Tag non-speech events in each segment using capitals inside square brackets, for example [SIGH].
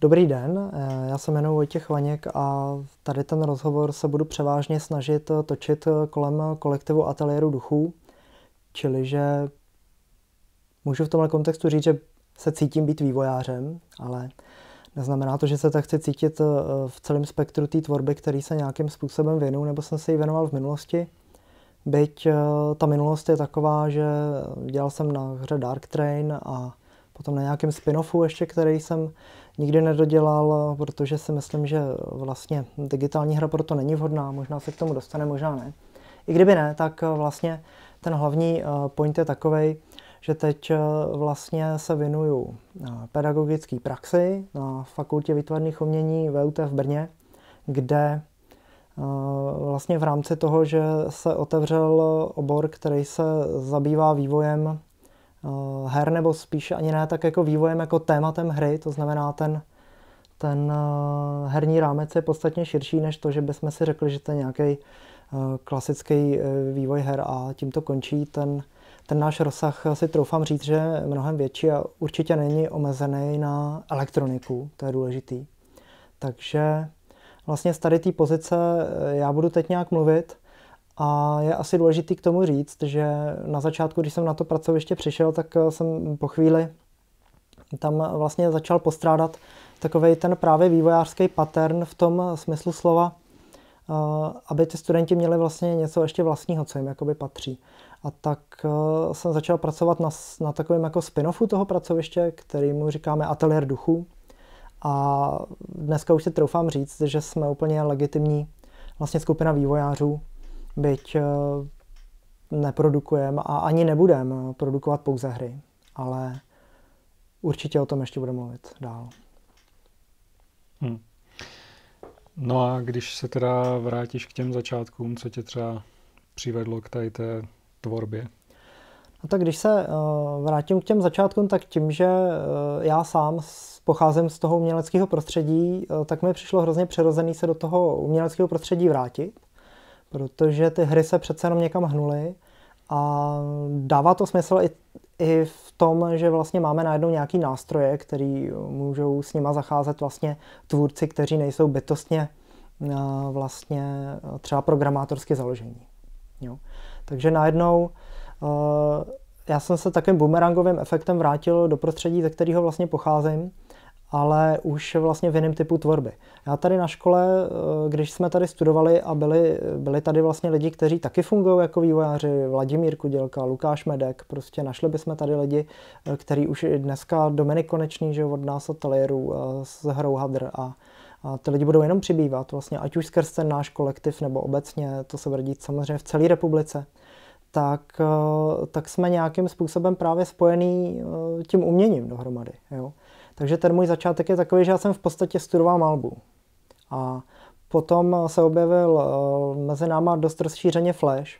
Dobrý den, eh, já se jmenuji Vojtěch Vaněk a tady ten rozhovor se budu převážně snažit eh, točit eh, kolem kolektivu Ateliéru duchů, čili že můžu v tomhle kontextu říct, že se cítím být vývojářem, ale neznamená to, že se tak chci cítit v celém spektru té tvorby, který se nějakým způsobem věnu, nebo jsem se jí věnoval v minulosti. Byť ta minulost je taková, že dělal jsem na hře Dark Train a potom na nějakém spin-offu ještě, který jsem nikdy nedodělal, protože si myslím, že vlastně digitální hra proto není vhodná, možná se k tomu dostane, možná ne. I kdyby ne, tak vlastně ten hlavní eh, point je takový, že teď eh, vlastně se věnuju eh, pedagogické praxi na Fakultě výtvarných umění VUT v Brně, kde vlastně v rámci toho, že se otevřel obor, který se zabývá vývojem Eh, her, nebo spíše ani ne tak jako vývojem, jako tématem hry, to znamená ten, ten eh, herní rámec je podstatně širší než to, že bychom si řekli, že to je nějaký eh, klasický vývoj her a tím to končí. Ten, ten náš rozsah si troufám říct, že je mnohem větší a určitě není omezený na elektroniku, to je důležitý. Takže vlastně z tady té pozice já budu teď nějak mluvit a je asi důležitý k tomu říct, že na začátku, když jsem na to pracoviště přišel, tak eh, jsem po chvíli tam vlastně začal postrádat takový ten právě vývojářský pattern v tom smyslu slova, eh, aby ty studenti měli vlastně něco ještě vlastního, co jim jakoby patří. A tak eh, jsem začal pracovat na, na takovém jako spin-offu toho pracoviště, který mu říkáme Ateliér duchů. A dneska už si troufám říct, že jsme úplně legitimní vlastně skupina vývojářů, byť eh, neprodukujeme a ani nebudeme eh, produkovat pouze hry, ale určitě o tom ještě budeme mluvit dál. Hmm. No a když se teda vrátíš k těm začátkům, co tě třeba přivedlo k tady té tvorbě? No tak když se eh, vrátím k těm začátkům, tak tím, že já sám pocházím z toho uměleckého prostředí, tak mi přišlo hrozně přirozený se do toho uměleckého prostředí vrátit protože ty hry se přece jenom někam hnuly a dává to smysl i, i v tom, že vlastně máme najednou nějaký nástroje, který můžou s nima zacházet vlastně tvůrci, kteří nejsou bytostně eh, vlastně eh, třeba programátorsky založení. Jo. Takže najednou eh, já jsem se takovým boomerangovým efektem vrátil do prostředí, ze kterého vlastně pocházím, ale už vlastně v jiném typu tvorby. Já tady na škole, eh, když jsme tady studovali a byli, byli tady vlastně lidi, kteří taky fungují jako vývojáři, Vladimír Kudělka, Lukáš Medek, prostě našli bychom tady lidi, eh, který už dneska Dominik Konečný, že od nás atelierů s eh, hrou Hadr a, a ty lidi budou jenom přibývat, vlastně, ať už skrz ten náš kolektiv nebo obecně, to se vrdí samozřejmě v celé republice, tak, tak jsme nějakým způsobem právě spojený tím uměním dohromady. Jo? Takže ten můj začátek je takový, že já jsem v podstatě studoval malbu. A potom se objevil eh, mezi náma dost rozšířeně Flash,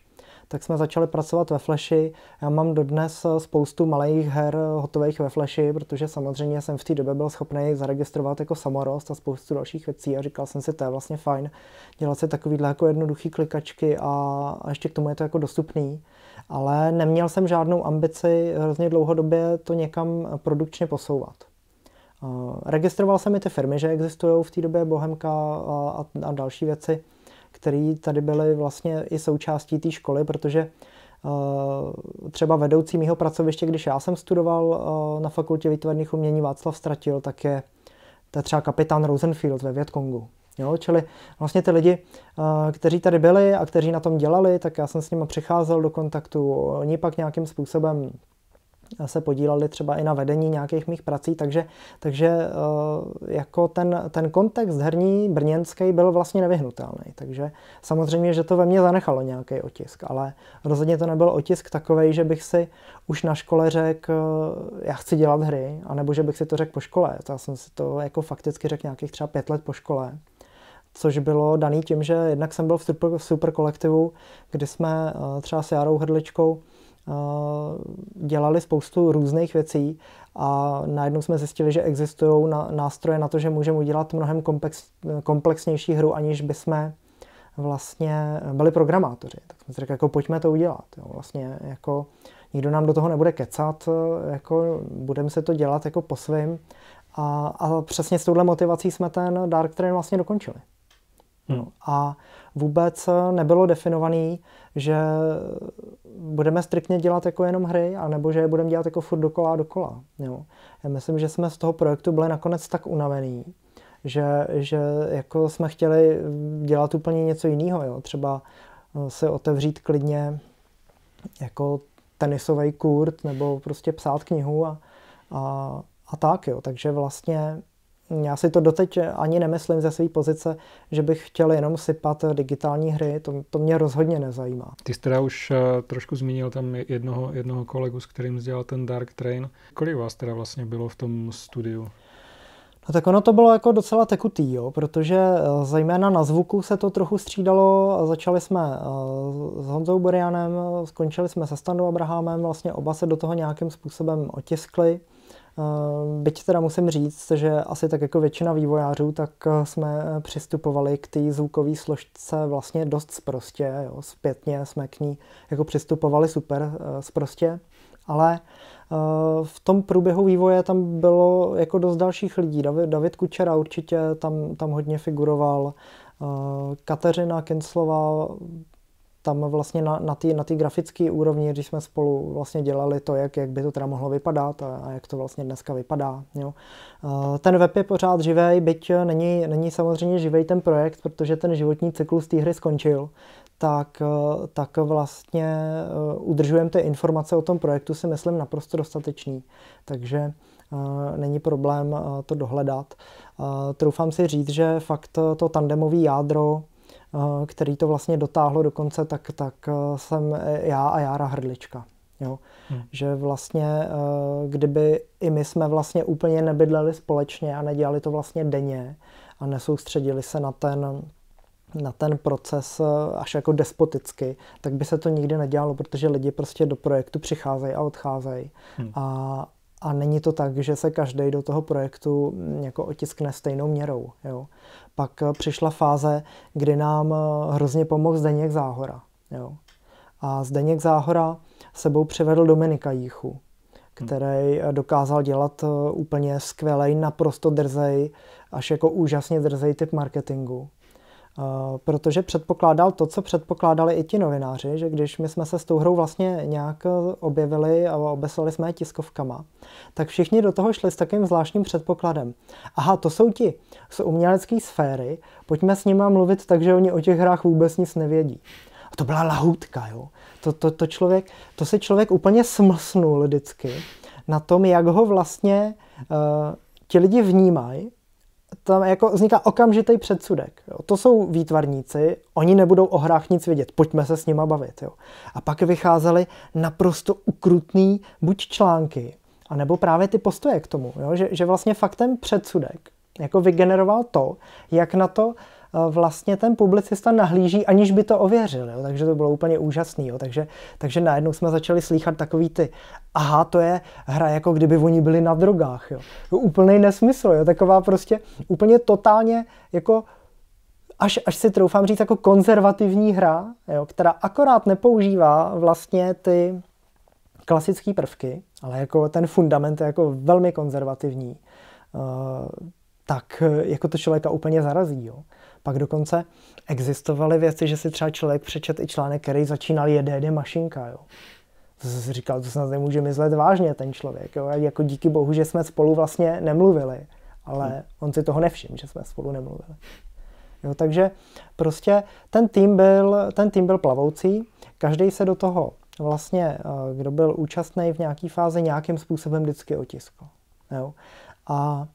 tak jsme začali pracovat ve Flashi. Já mám dodnes eh, spoustu malých her eh, hotových ve Flashi, protože samozřejmě jsem v té době byl schopný zaregistrovat jako samorost a spoustu dalších věcí a říkal jsem si, to je vlastně fajn dělat si takovýhle jako jednoduchý klikačky a, a ještě k tomu je to jako dostupný. Ale neměl jsem žádnou ambici hrozně dlouhodobě to někam produkčně posouvat. Eh, registroval jsem i ty firmy, že existují v té době Bohemka a, a další věci, které tady byly vlastně i součástí té školy, protože eh, třeba vedoucí mého pracoviště, když já jsem studoval eh, na fakultě výtvarných umění Václav Stratil, tak je, to je třeba kapitán Rosenfield ve Větkongu. Jo, čili vlastně ty lidi, kteří tady byli a kteří na tom dělali, tak já jsem s nimi přicházel do kontaktu. Oni pak nějakým způsobem se podíleli třeba i na vedení nějakých mých prací, takže, takže eh, jako ten, ten kontext herní brněnský byl vlastně nevyhnutelný. Takže samozřejmě, že to ve mně zanechalo nějaký otisk, ale rozhodně to nebyl otisk takový, že bych si už na škole řekl, já chci dělat hry, anebo že bych si to řekl po škole. Já jsem si to jako fakticky řekl nějakých třeba pět let po škole což bylo daný tím, že jednak jsem byl v super, super kolektivu, kdy jsme eh, třeba s Jarou Hrdličkou Eh, dělali spoustu různých věcí a najednou jsme zjistili, že existují nástroje na to, že můžeme udělat mnohem komplex, komplexnější hru, aniž by jsme vlastně byli programátoři. Tak jsme si řekli, jako pojďme to udělat. Jo. Vlastně jako nikdo nám do toho nebude kecat, jako budeme se to dělat jako po svým. A, a přesně s touhle motivací jsme ten Dark Train vlastně dokončili. No. Hmm. A vůbec eh, nebylo definovaný, že budeme striktně dělat jako jenom hry, anebo že je budeme dělat jako furt dokola a dokola. Jo. Já myslím, že jsme z toho projektu byli nakonec tak unavený, že, že jako jsme chtěli dělat úplně něco jiného. Jo. Třeba eh, se otevřít klidně jako tenisový kurt nebo prostě psát knihu a, a, a tak. Jo. Takže vlastně já si to doteď ani nemyslím ze své pozice, že bych chtěl jenom sypat digitální hry, to, to mě rozhodně nezajímá. Ty jsi teda už eh, trošku zmínil tam jednoho, jednoho kolegu, s kterým dělal ten Dark Train. Kolik vás teda vlastně bylo v tom studiu? No tak ono to bylo jako docela tekutý, jo, protože eh, zejména na zvuku se to trochu střídalo. Začali jsme eh, s Honzou Borianem, skončili jsme se Standou Abrahamem, vlastně oba se do toho nějakým způsobem otiskli. Eh, byť teda musím říct, že asi tak jako většina vývojářů, tak eh, jsme eh, přistupovali k té zvukové složce vlastně dost sprostě, jo. zpětně jsme k ní jako přistupovali super sprostě, ale v tom průběhu vývoje tam bylo jako dost dalších lidí. David, Kučera určitě tam, tam hodně figuroval, Kateřina Kenclová tam vlastně na, na té na grafické úrovni, když jsme spolu vlastně dělali to, jak, jak by to teda mohlo vypadat a, a jak to vlastně dneska vypadá. Jo. Ten web je pořád živý, byť není, není samozřejmě živý ten projekt, protože ten životní cyklus té hry skončil, tak, e, tak vlastně e, udržujeme ty informace o tom projektu, si myslím, naprosto dostatečný. Takže e, není problém to dohledat. Troufám si říct, že fakt to tandemový jádro Eh, který to vlastně dotáhlo do konce, tak, tak eh, jsem eh, já a Jára Hrdlička. Jo? Hmm. Že vlastně, kdyby i my jsme vlastně úplně nebydleli společně a nedělali to vlastně denně a nesoustředili se na ten, na ten proces až jako despoticky, tak by se to nikdy nedělalo, protože lidi prostě do projektu přicházejí a odcházejí. Hmm. A, a není to tak, že se každý do toho projektu mm, jako otiskne stejnou měrou. Jo. Pak eh, přišla fáze, kdy nám eh, hrozně pomohl Zdeněk Záhora. Jo. A Zdeněk Záhora sebou přivedl Dominika Jíchu, hm. který eh, dokázal dělat úplně skvělej, naprosto drzej, až jako úžasně drzej typ marketingu protože předpokládal to, co předpokládali i ti novináři, že když my jsme se s tou hrou vlastně nějak eh, objevili a obeslali jsme je tiskovkama, tak všichni do toho šli s takovým zvláštním předpokladem. Aha, to jsou ti z umělecké sféry, pojďme s nimi mluvit tak, že oni o těch hrách vůbec nic nevědí. A to byla lahoutka, jo. To, to, to, člověk, to se člověk úplně smlsnul vždycky na tom, jak ho vlastně uh, ti lidi vnímají tam jako vzniká okamžitý předsudek. Jo. To jsou výtvarníci, oni nebudou o hrách nic vědět, pojďme se s nima bavit. Jo. A pak vycházely naprosto ukrutný buď články, anebo právě ty postoje k tomu, jo. Že, že vlastně faktem předsudek jako vygeneroval to, jak na to Eh, vlastně ten publicista nahlíží, aniž by to ověřil. Jo? Takže to bylo úplně úžasný. Jo? Takže, takže najednou jsme začali slýchat takový ty, aha, to je hra, jako kdyby oni byli na drogách. Jo? Úplný nesmysl. Jo? Taková prostě úplně totálně jako až, až si troufám říct jako konzervativní hra, jo, která akorát nepoužívá vlastně ty klasické prvky, ale jako ten fundament je jako velmi konzervativní, uh, tak eh, jako to člověka úplně zarazí. Jo. Pak dokonce existovaly věci, že si třeba člověk přečet i článek, který začínal DD mašinka. Jo. To jsem si říkal, to snad nemůže myslet vážně ten člověk. Jo. jako díky bohu, že jsme spolu vlastně nemluvili. Ale hmm. on si toho nevšiml, že jsme spolu nemluvili. Jo, takže prostě ten tým, byl, ten tým byl plavoucí, každý se do toho vlastně, eh, kdo byl účastný v nějaké fázi, nějakým způsobem vždycky otiskl. Jo. A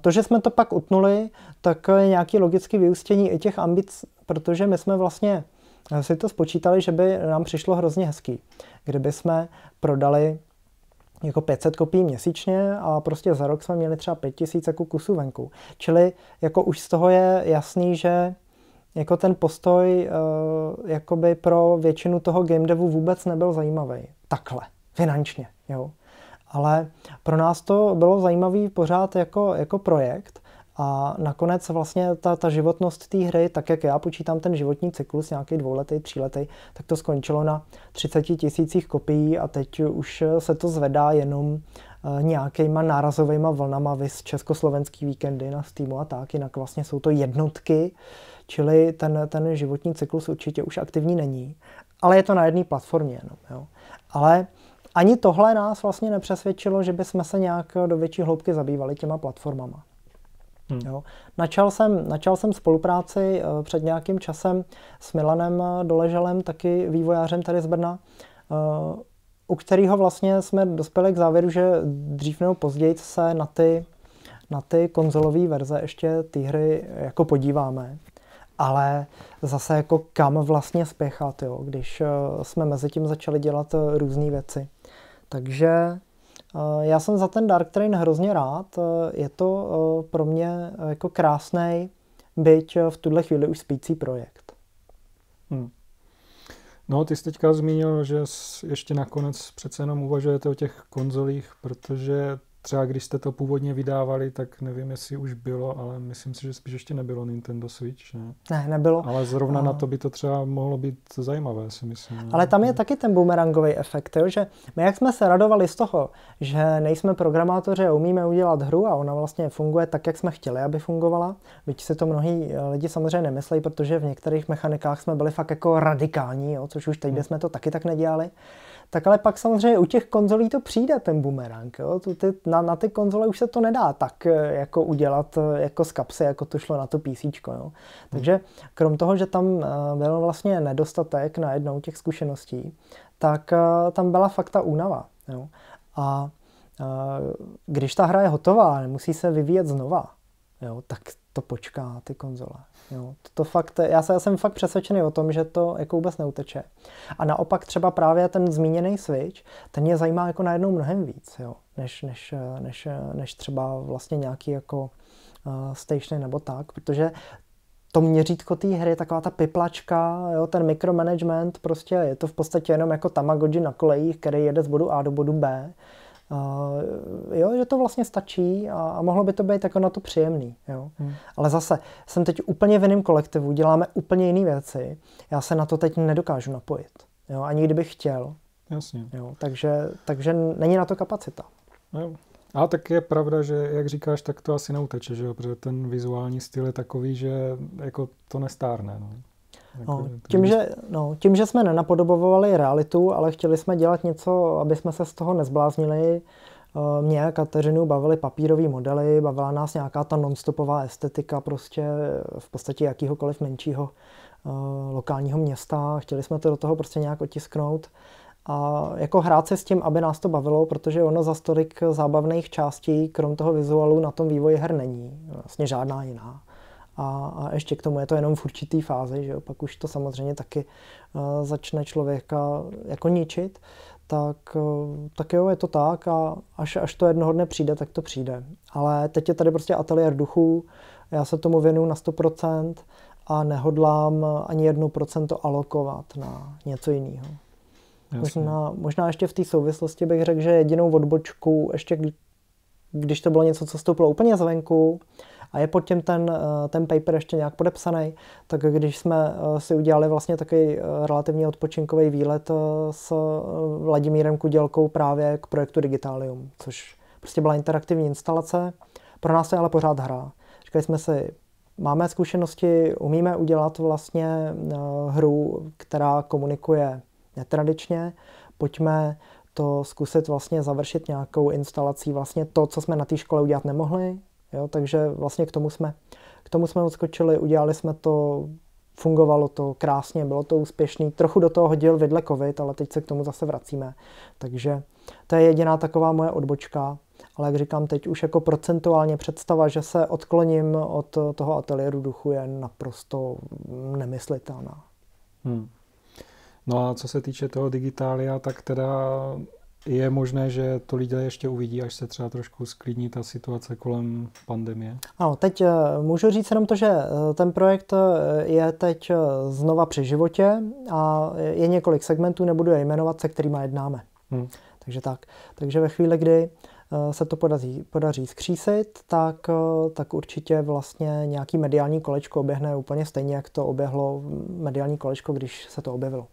to, že jsme to pak utnuli, tak je nějaký logický vyústění i těch ambic, protože my jsme vlastně si to spočítali, že by nám přišlo hrozně hezký, kdyby jsme prodali jako 500 kopií měsíčně a prostě za rok jsme měli třeba 5000 jako kusů venku. Čili jako už z toho je jasný, že jako ten postoj jako jakoby pro většinu toho game devu vůbec nebyl zajímavý. Takhle, finančně, jo. Ale pro nás to bylo zajímavý pořád jako, jako projekt a nakonec vlastně ta, ta životnost té hry, tak jak já počítám ten životní cyklus, nějaký dvouletý, tříletý, tak to skončilo na 30 tisících kopií a teď už se to zvedá jenom eh, nějakýma nárazovými vlnama, vys československý víkendy na Steamu a tak, jinak vlastně jsou to jednotky, čili ten, ten životní cyklus určitě už aktivní není. Ale je to na jedné platformě jenom, jo. Ale ani tohle nás vlastně nepřesvědčilo, že bychom se nějak eh, do větší hloubky zabývali těma platformama. Hmm. Jo. Načal, jsem, načal jsem spolupráci eh, před nějakým časem s Milanem eh, Doleželem, taky vývojářem tady z Brna, u kterého vlastně jsme dospěli k závěru, že dřív nebo později se na ty, na ty konzolové verze ještě ty hry jako podíváme. Ale zase jako kam vlastně spěchat, jo, když jsme mezi tím začali dělat různé věci. Takže eh, já jsem za ten Dark Train hrozně rád. Eh, je to eh, pro mě jako krásný, byť v tuhle chvíli už spící projekt. Hmm. No, ty jsi teďka zmínil, že ještě nakonec přece jenom uvažujete o těch konzolích, protože Třeba když jste to původně vydávali, tak nevím, jestli už bylo, ale myslím si, že spíš ještě nebylo Nintendo Switch. Ne, ne nebylo. Ale zrovna no. na to by to třeba mohlo být zajímavé, si myslím. Ale tam je taky ten boomerangový efekt, jo? že my jak jsme se radovali z toho, že nejsme programátoři a umíme udělat hru a ona vlastně funguje tak, jak jsme chtěli, aby fungovala, byť si to mnohí eh, lidi samozřejmě nemyslí, protože v některých mechanikách jsme byli fakt jako radikální, jo? což už teď hmm. bychom to taky tak nedělali tak ale pak samozřejmě u těch konzolí to přijde, ten boomerang. Jo? Ty, na, na ty konzole už se to nedá tak eh, jako udělat eh, jako z kapsy, jako to šlo na to PC. Jo? Hmm. Takže krom toho, že tam eh, byl vlastně nedostatek na jednou těch zkušeností, tak tam byla fakt ta únava. Jo? A když ta hra je hotová, nemusí se vyvíjet znova, jo? tak to počká ty konzole. Jo. To fakt, já, se, já jsem fakt přesvědčený o tom, že to jako vůbec neuteče. A naopak třeba právě ten zmíněný switch, ten mě zajímá jako najednou mnohem víc, jo, než, než, než, než třeba vlastně nějaký jako uh, eh, station nebo tak, protože to měřítko té hry, taková ta piplačka, jo, ten mikromanagement, prostě je to v podstatě jenom jako Tamagotchi na kolejích, který jede z bodu A do bodu B Uh, jo, že to vlastně stačí a, a mohlo by to být jako na to příjemný. Jo. Hmm. Ale zase jsem teď úplně v jiném kolektivu, děláme úplně jiné věci. Já se na to teď nedokážu napojit. Jo, ani kdybych chtěl. Jasně. Jo, takže, takže není na to kapacita. No jo. A tak je pravda, že jak říkáš, tak to asi neuteče, že jo? protože ten vizuální styl je takový, že jako to nestárne. No. No, tím, že, no, tím, že jsme nenapodobovali realitu, ale chtěli jsme dělat něco, aby jsme se z toho nezbláznili, eh, mě a Kateřinu bavily papírové modely, bavila nás nějaká ta nonstopová estetika prostě v podstatě jakýhokoliv menšího eh, lokálního města. Chtěli jsme to do toho prostě nějak otisknout a jako hrát se s tím, aby nás to bavilo, protože ono za tolik zábavných částí, krom toho vizuálu, na tom vývoji her není. Vlastně žádná jiná. A, a ještě k tomu je to jenom v určitý fázi, že jo? pak už to samozřejmě taky uh, začne člověka jako ničit, tak, uh, tak jo, je to tak a až, až to jednoho dne přijde, tak to přijde. Ale teď je tady prostě ateliér duchů, já se tomu věnuju na 100% a nehodlám ani jedno procento alokovat na něco jiného. Možná, možná ještě v té souvislosti bych řekl, že jedinou odbočku, ještě když to bylo něco, co stouplo úplně zvenku, a je pod tím ten, eh, ten paper ještě nějak podepsaný, tak když jsme eh, si udělali vlastně takový eh, relativně odpočinkový výlet s Vladimírem Kudělkou právě k projektu Digitalium, což prostě byla interaktivní instalace, pro nás to je ale pořád hra. Říkali jsme si, máme zkušenosti, umíme udělat vlastně hru, která komunikuje netradičně, pojďme to zkusit vlastně završit nějakou instalací, vlastně to, co jsme na té škole udělat nemohli, Jo, takže vlastně k tomu jsme, k tomu jsme odskočili, udělali jsme to, fungovalo to krásně, bylo to úspěšný. Trochu do toho hodil vedle covid, ale teď se k tomu zase vracíme. Takže to je jediná taková moje odbočka, ale jak říkám, teď už jako procentuálně představa, že se odkloním od toho ateliéru duchu je naprosto nemyslitelná. Hmm. No a co se týče toho digitália, tak teda je možné, že to lidé ještě uvidí, až se třeba trošku sklidní ta situace kolem pandemie? Ano, teď eh, můžu říct jenom to, že eh, ten projekt eh, je teď znova při životě a je několik segmentů, nebudu je jmenovat, se kterými jednáme. Hmm. Takže tak. Takže ve chvíli, kdy se to podaří, podaří skřísit, tak, tak určitě vlastně nějaký mediální kolečko oběhne úplně stejně, jak to oběhlo mediální kolečko, když se to objevilo.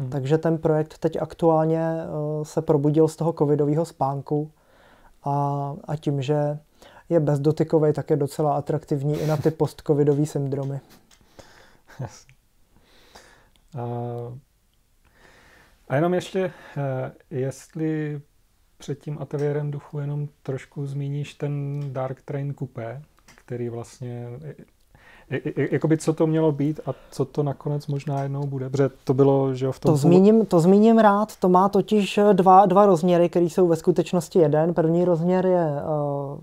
Hmm. Takže ten projekt teď aktuálně eh, se probudil z toho covidového spánku a, a tím, že je bezdotykový, tak je docela atraktivní i na ty postcovidové syndromy. [LAUGHS] A, A jenom ještě, eh, jestli před tím ateliérem duchu jenom trošku zmíníš ten Dark Train Coupé, který vlastně Jakoby co to mělo být a co to nakonec možná jednou bude, protože to bylo, že jo, v tom... To zmíním, to zmíním rád, to má totiž eh, dva, dva rozměry, které jsou ve skutečnosti jeden. První rozměr je uh,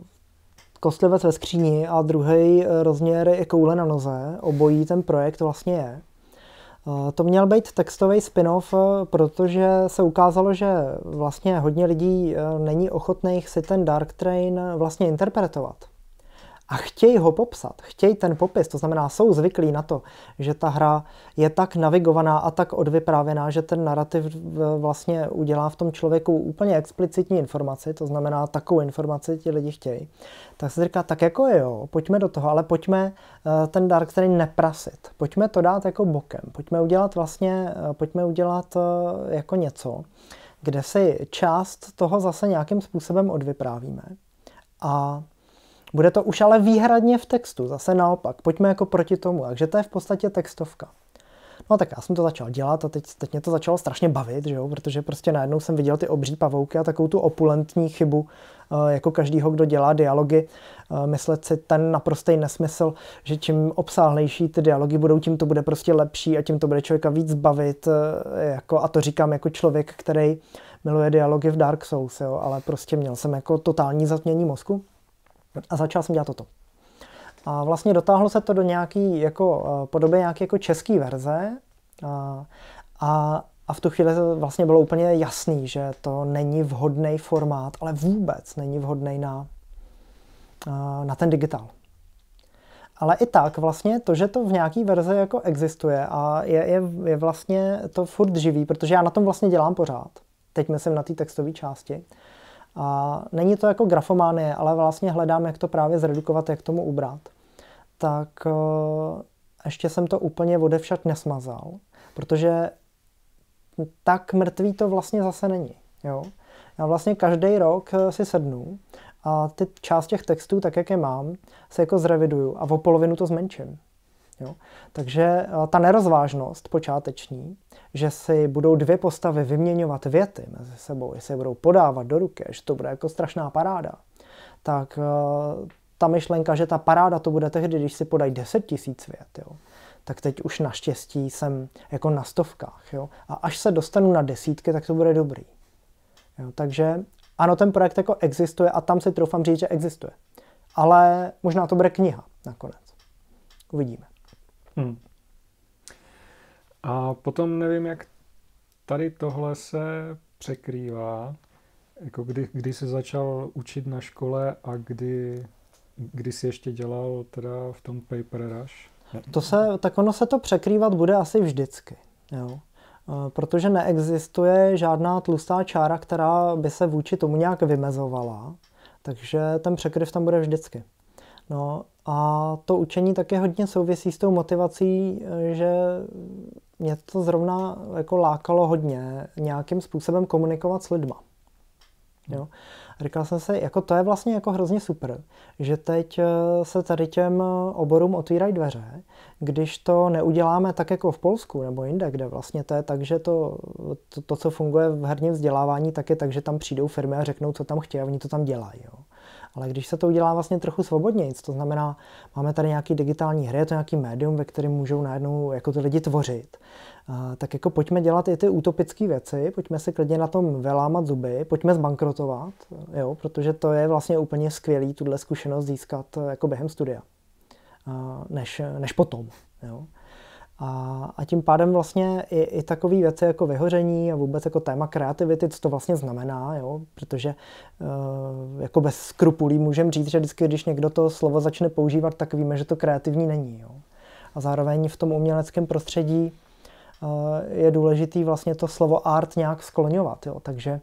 kostlivec ve skříni a druhý eh, rozměr je koule na noze. Obojí ten projekt vlastně je. to měl být textový spin-off, protože se ukázalo, že vlastně hodně lidí není ochotných si ten Dark Train vlastně interpretovat a chtějí ho popsat, chtějí ten popis, to znamená, jsou zvyklí na to, že ta hra je tak navigovaná a tak odvyprávěná, že ten narrativ vlastně udělá v tom člověku úplně explicitní informaci, to znamená, takovou informaci ti lidi chtějí. Tak se říká, tak jako jo, pojďme do toho, ale pojďme eh, ten Dark který neprasit, pojďme to dát jako bokem, pojďme udělat vlastně, eh, pojďme udělat eh, jako něco, kde si část toho zase nějakým způsobem odvyprávíme. A bude to už ale výhradně v textu, zase naopak. Pojďme jako proti tomu, takže to je v podstatě textovka. No tak já jsem to začal dělat a teď, teď mě to začalo strašně bavit, že jo? protože prostě najednou jsem viděl ty obří pavouky a takovou tu opulentní chybu, eh, jako každýho, kdo dělá dialogy, eh, myslet si ten naprostý nesmysl, že čím obsáhlejší ty dialogy budou, tím to bude prostě lepší a tím to bude člověka víc bavit. Eh, jako, a to říkám jako člověk, který miluje dialogy v Dark Souls, jo? ale prostě měl jsem jako totální zatmění mozku. A začal jsem dělat toto. A vlastně dotáhlo se to do nějaké jako, eh, podoby nějaké jako české verze a, a, a v tu chvíli vlastně bylo úplně jasný, že to není vhodný formát, ale vůbec není vhodný na, eh, na ten digitál. Ale i tak vlastně to, že to v nějaký verzi jako existuje a je, je, je vlastně to furt živý, protože já na tom vlastně dělám pořád. Teď myslím na té textové části. Uh, a není to jako grafománie, ale vlastně hledám, jak to právě zredukovat, jak tomu ubrat. Tak eh, ještě jsem to úplně odevšat nesmazal, protože tak mrtvý to vlastně zase není. Jo? Já vlastně každý rok eh, si sednu a ty část těch textů, tak jak je mám, se jako zreviduju a o polovinu to zmenším. Jo? Takže eh, ta nerozvážnost počáteční, že si budou dvě postavy vyměňovat věty mezi sebou, jestli je budou podávat do ruky, že to bude jako strašná paráda, tak eh, ta myšlenka, že ta paráda to bude tehdy, když si podají 10 tisíc vět, jo? tak teď už naštěstí jsem jako na stovkách. Jo? A až se dostanu na desítky, tak to bude dobrý. Jo? Takže ano, ten projekt jako existuje a tam si troufám říct, že existuje. Ale možná to bude kniha nakonec. Uvidíme. Hmm. A potom nevím, jak tady tohle se překrývá, jako kdy, kdy se začal učit na škole a kdy, kdy jsi ještě dělal teda v tom Paper Rush? No, to se, tak ono se to překrývat bude asi vždycky. Jo e, protože neexistuje žádná tlustá čára, která by se vůči tomu nějak vymezovala, takže ten překryv tam bude vždycky. No, a to učení také hodně souvisí s tou motivací, že mě to zrovna jako lákalo hodně nějakým způsobem komunikovat s lidma. Jo? A říkal jsem si, jako to je vlastně jako hrozně super, že teď eh, se tady těm eh, oborům otvírají dveře, když to neuděláme tak jako v Polsku nebo jinde, kde vlastně to je tak, že to, to, to co funguje v herním vzdělávání, tak je tak, že tam přijdou firmy a řeknou, co tam chtějí a oni to tam dělají. Jo? Ale když se to udělá vlastně trochu svobodněji, to znamená, máme tady nějaký digitální hry, je to nějaký médium, ve kterém můžou najednou jako ty lidi tvořit, tak jako pojďme dělat i ty utopické věci, pojďme se klidně na tom vylámat zuby, pojďme zbankrotovat, jo, protože to je vlastně úplně skvělý tuhle zkušenost získat jako během studia, než, než potom. Jo. A, a tím pádem vlastně i, i takové věci jako vyhoření a vůbec jako téma kreativity, co to vlastně znamená, jo? protože uh, jako bez skrupulí můžeme říct, že vždycky, když někdo to slovo začne používat, tak víme, že to kreativní není. Jo? A zároveň v tom uměleckém prostředí uh, je důležitý vlastně to slovo art nějak skloňovat. Jo? Takže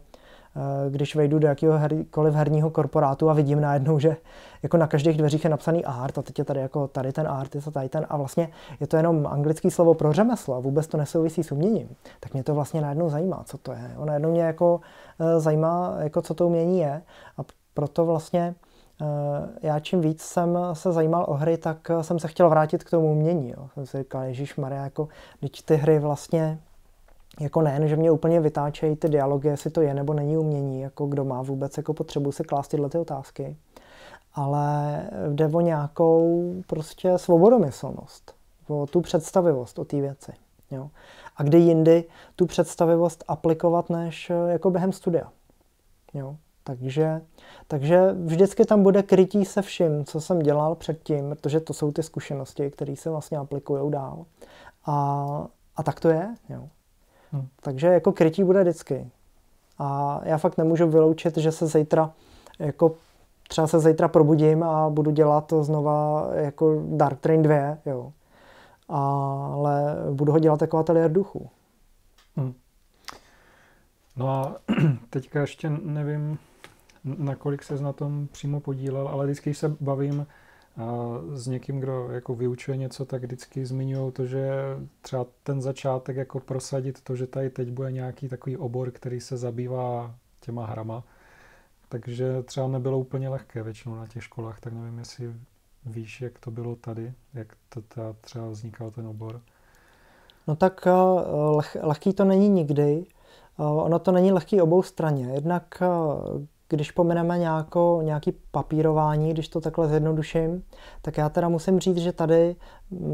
Eh, když vejdu do jakéhokoliv herního korporátu a vidím najednou, že jako na každých dveřích je napsaný art a teď je tady jako tady ten art, je to tady ten a vlastně je to jenom anglické slovo pro řemeslo a vůbec to nesouvisí s uměním, tak mě to vlastně najednou zajímá, co to je. Ono najednou mě jako eh, zajímá, jako co to umění je a proto vlastně eh, já čím víc jsem se zajímal o hry, tak jsem se chtěl vrátit k tomu umění. Jo. Jsem si říkal, Ježíš Maria, jako, teď ty hry vlastně jako nejen, že mě úplně vytáčejí ty dialogy, jestli to je nebo není umění, jako kdo má vůbec jako potřebu se klást tyhle ty otázky, ale jde o nějakou prostě svobodomyslnost, o tu představivost, o té věci. Jo? A kdy jindy tu představivost aplikovat než jako během studia. Jo? Takže, takže vždycky tam bude krytí se vším, co jsem dělal předtím, protože to jsou ty zkušenosti, které se vlastně aplikují dál. A, a tak to je. Jo. Hmm. Takže jako krytí bude vždycky. A já fakt nemůžu vyloučit, že se zítra jako třeba se zítra probudím a budu dělat to znova jako Dark Train 2, jo. Ale budu ho dělat jako ateliér duchu. Hmm. No a [CLEARS THROAT] teďka ještě nevím, nakolik se na tom přímo podílel, ale vždycky, když se bavím a s někým, kdo jako vyučuje něco, tak vždycky zmiňují to, že třeba ten začátek jako prosadit to, že tady teď bude nějaký takový obor, který se zabývá těma hrama. Takže třeba nebylo úplně lehké většinou na těch školách, tak nevím, jestli víš, jak to bylo tady, jak to třeba vznikal ten obor. No tak eh, leh, lehký to není nikdy. Eh, ono to není lehký obou straně. Jednak eh, když pomeneme nějakou, nějaký papírování, když to takhle zjednoduším, tak já teda musím říct, že tady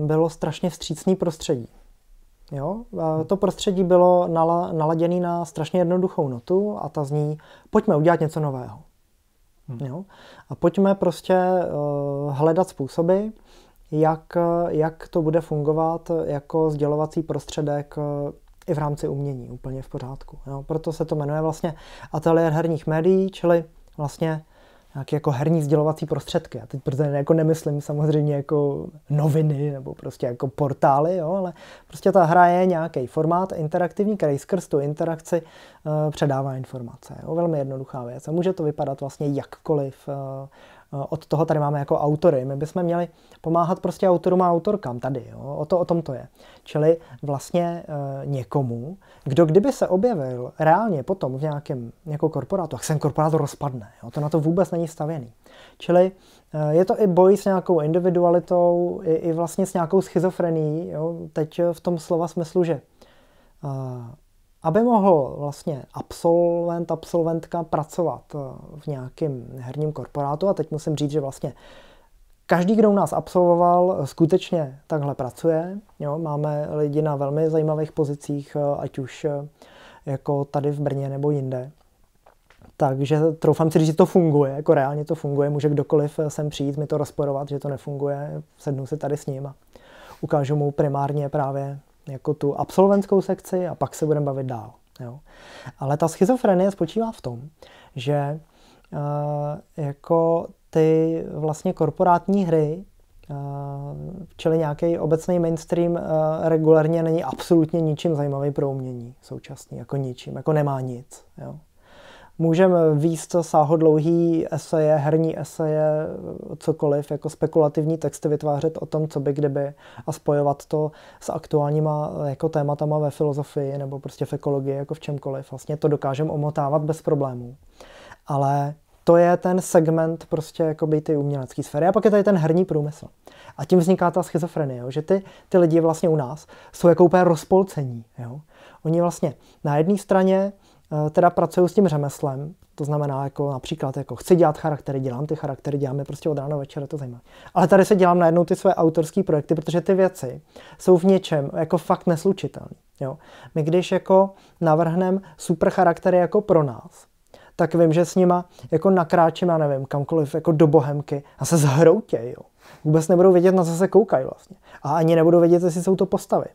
bylo strašně vstřícný prostředí. Jo? A hmm. to prostředí bylo nala, naladěné na strašně jednoduchou notu a ta zní, pojďme udělat něco nového. Hmm. Jo? A pojďme prostě uh, hledat způsoby, jak, jak to bude fungovat jako sdělovací prostředek eh, i v rámci umění úplně v pořádku. Jo. Proto se to jmenuje vlastně ateliér herních médií, čili vlastně nějaké jako herní sdělovací prostředky. Já teď protože jako nemyslím samozřejmě jako noviny nebo prostě jako portály, jo, ale prostě ta hra je nějaký formát interaktivní, který skrz tu interakci uh, předává informace. Jo. Velmi jednoduchá věc. A může to vypadat vlastně jakkoliv uh, Eh, od toho tady máme jako autory. My bychom měli pomáhat prostě autorům a autorkám tady. Jo? O, to, o tom to je. Čili vlastně e, někomu, kdo kdyby se objevil reálně potom v nějakém jako korporátu, tak se ten korporát rozpadne. Jo? To na to vůbec není stavěný. Čili e, je to i boj s nějakou individualitou, i, i vlastně s nějakou schizofrenií, jo? teď v tom slova smyslu, že e, aby mohl vlastně absolvent, absolventka pracovat eh, v nějakém herním korporátu, a teď musím říct, že vlastně každý, kdo u nás absolvoval, eh, skutečně takhle pracuje. Jo, máme lidi na velmi zajímavých pozicích, eh, ať už jako tady v Brně nebo jinde. Takže troufám si říct, že to funguje, jako reálně to funguje, může kdokoliv sem přijít mi to rozporovat, že to nefunguje, sednu si tady s ním a ukážu mu primárně právě jako tu absolventskou sekci a pak se budeme bavit dál. Jo. Ale ta schizofrenie spočívá v tom, že uh, jako ty vlastně korporátní hry, uh, čili nějaký obecný mainstream, uh, regulárně není absolutně ničím zajímavý pro umění současný, jako ničím, jako nemá nic. Jo můžeme výst sáhodlouhý eseje, herní eseje, cokoliv, jako spekulativní texty vytvářet o tom, co by kdyby a spojovat to s aktuálníma jako tématama ve filozofii nebo prostě v ekologii, jako v čemkoliv. Vlastně to dokážeme omotávat bez problémů. Ale to je ten segment prostě jako by ty umělecké sféry. A pak je tady ten herní průmysl. A tím vzniká ta schizofrenie, jo? že ty, ty lidi vlastně u nás jsou jako úplně rozpolcení. Jo? Oni vlastně na jedné straně Eh, teda pracuju s tím řemeslem, to znamená jako například jako chci dělat charaktery, dělám ty charaktery, dělám je prostě od rána večera, to zajímá. Ale tady se dělám najednou ty své autorské projekty, protože ty věci jsou v něčem jako fakt neslučitelné. Jo. My když jako navrhneme super charaktery jako pro nás, tak vím, že s nima jako nakráčím, já nevím, kamkoliv, jako do bohemky a se zhroutějí. Vůbec nebudou vědět, na co se koukají vlastně. A ani nebudou vědět, jestli jsou to postavy.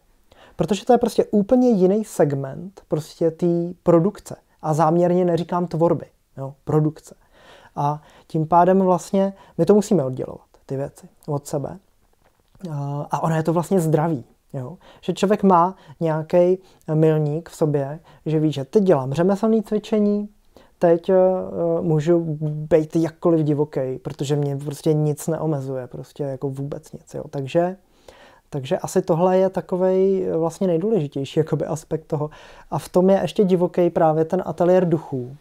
Protože to je prostě úplně jiný segment prostě té produkce. A záměrně neříkám tvorby, jo, produkce. A tím pádem vlastně my to musíme oddělovat, ty věci, od sebe. A ono je to vlastně zdraví. Jo? Že člověk má nějaký milník v sobě, že ví, že teď dělám řemeslné cvičení, teď uh, můžu být jakkoliv divoký, protože mě prostě nic neomezuje, prostě jako vůbec nic. Jo? Takže takže asi tohle je takový eh, vlastně nejdůležitější [LAUGHS] jakoby aspekt toho. A v tom je ještě divoký právě ten ateliér duchů.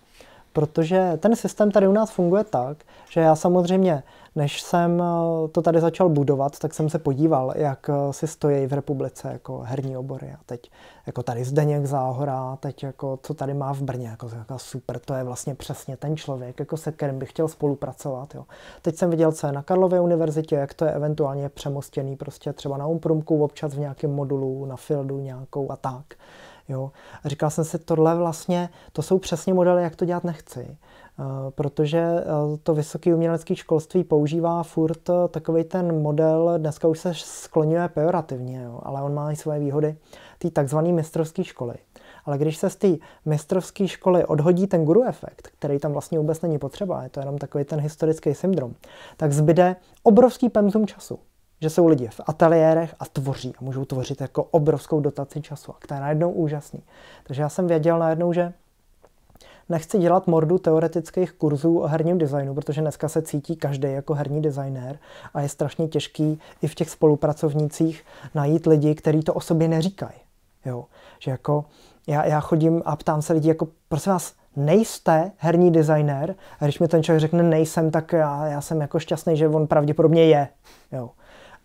Protože ten systém tady u nás funguje tak, že já samozřejmě než jsem eh, to tady začal budovat, tak jsem se podíval, jak eh, si stojí v republice jako herní obory. A teď jako tady Zdeněk Záhora, teď jako co tady má v Brně, jako, jako super, to je vlastně přesně ten člověk, jako se kterým bych chtěl spolupracovat. Jo. Teď jsem viděl, co je na Karlově univerzitě, jak to je eventuálně přemostěný prostě třeba na Umprumku, občas v nějakém modulu, na Fieldu nějakou a tak. Jo. A říkal jsem si, tohle vlastně, to jsou přesně modely, jak to dělat nechci. Eh, protože eh, to vysoké umělecké školství používá furt eh, takový ten model, dneska už se skloňuje pejorativně, jo, ale on má i svoje výhody, ty takzvané mistrovské školy. Ale když se z té mistrovské školy odhodí ten guru efekt, který tam vlastně vůbec není potřeba, je to jenom takový ten historický syndrom, tak zbyde obrovský pemzum času. Že jsou lidi v ateliérech a tvoří a můžou tvořit jako obrovskou dotaci času. A to je najednou úžasný. Takže já jsem věděl najednou, že nechci dělat mordu teoretických kurzů o herním designu, protože dneska se cítí každý jako herní designér a je strašně těžký i v těch spolupracovnicích najít lidi, kteří to o sobě neříkají. Jo? Že jako já, já chodím a ptám se lidí, jako prosím vás, nejste herní designér a když mi ten člověk řekne nejsem, tak já, já jsem jako šťastný, že on pravděpodobně je. Jo.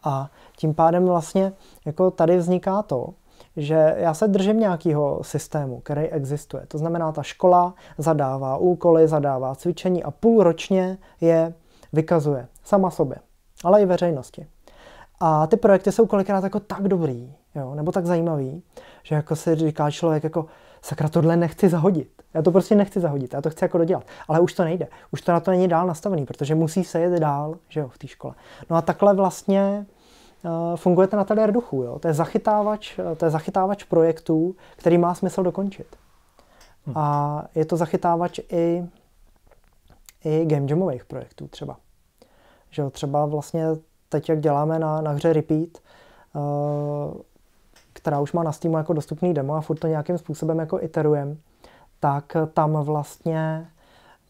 A tím pádem vlastně jako tady vzniká to, že já se držím nějakého systému, který existuje. To znamená, ta škola zadává úkoly, zadává cvičení a půlročně je vykazuje sama sobě, ale i veřejnosti. A ty projekty jsou kolikrát jako tak dobrý, jo, nebo tak zajímavý, že jako si říká člověk jako sakra, tohle nechci zahodit. Já to prostě nechci zahodit, já to chci jako dodělat. Ale už to nejde. Už to na to není dál nastavený, protože musí se jet dál, že jo, v té škole. No a takhle vlastně Eh, fungujete na Telier duchu. Jo? To, je zachytávač, eh, to je zachytávač projektů, který má smysl dokončit. Hmm. A je to zachytávač i, i game jamových projektů třeba. Že jo? třeba vlastně teď, jak děláme na, na hře Repeat, eh, která už má na Steamu jako dostupný demo a furt to nějakým způsobem jako iterujeme, tak tam vlastně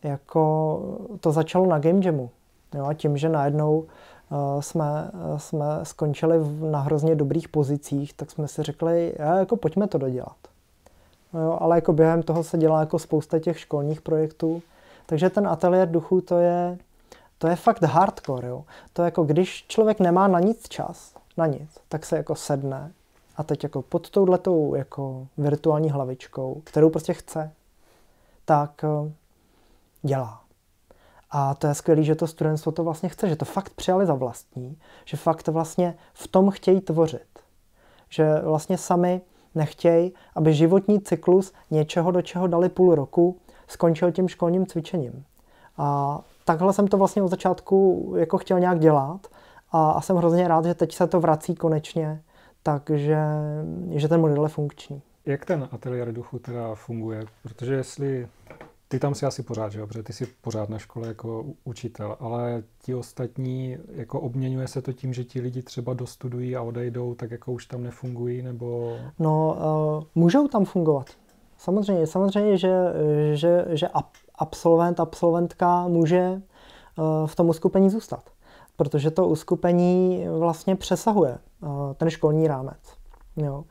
jako to začalo na Game Jamu. Jo, a tím, že najednou Eh, jsme, eh, jsme skončili na hrozně dobrých pozicích, tak jsme si řekli, ja, jako pojďme to dodělat. No jo, ale jako během toho se dělá jako spousta těch školních projektů, takže ten ateliér duchů to je, to je fakt hardcore. Jo. To je jako když člověk nemá na nic čas, na nic, tak se jako sedne a teď jako pod touhletou jako virtuální hlavičkou, kterou prostě chce, tak eh, dělá. A to je skvělé, že to studentstvo to vlastně chce, že to fakt přijali za vlastní, že fakt vlastně v tom chtějí tvořit. Že vlastně sami nechtějí, aby životní cyklus něčeho, do čeho dali půl roku, skončil tím školním cvičením. A takhle jsem to vlastně od začátku jako chtěl nějak dělat a, a jsem hrozně rád, že teď se to vrací konečně, takže že ten model je funkční. Jak ten ateliér duchu teda funguje? Protože jestli ty tam si asi pořád, že jo, protože ty jsi pořád na škole jako učitel, ale ti ostatní, jako obměňuje se to tím, že ti lidi třeba dostudují a odejdou, tak jako už tam nefungují, nebo... No, uh, můžou tam fungovat. Samozřejmě, samozřejmě, že, eh, že, že absolvent, absolventka může eh, v tom uskupení zůstat, protože to uskupení vlastně přesahuje ten školní rámec. Jo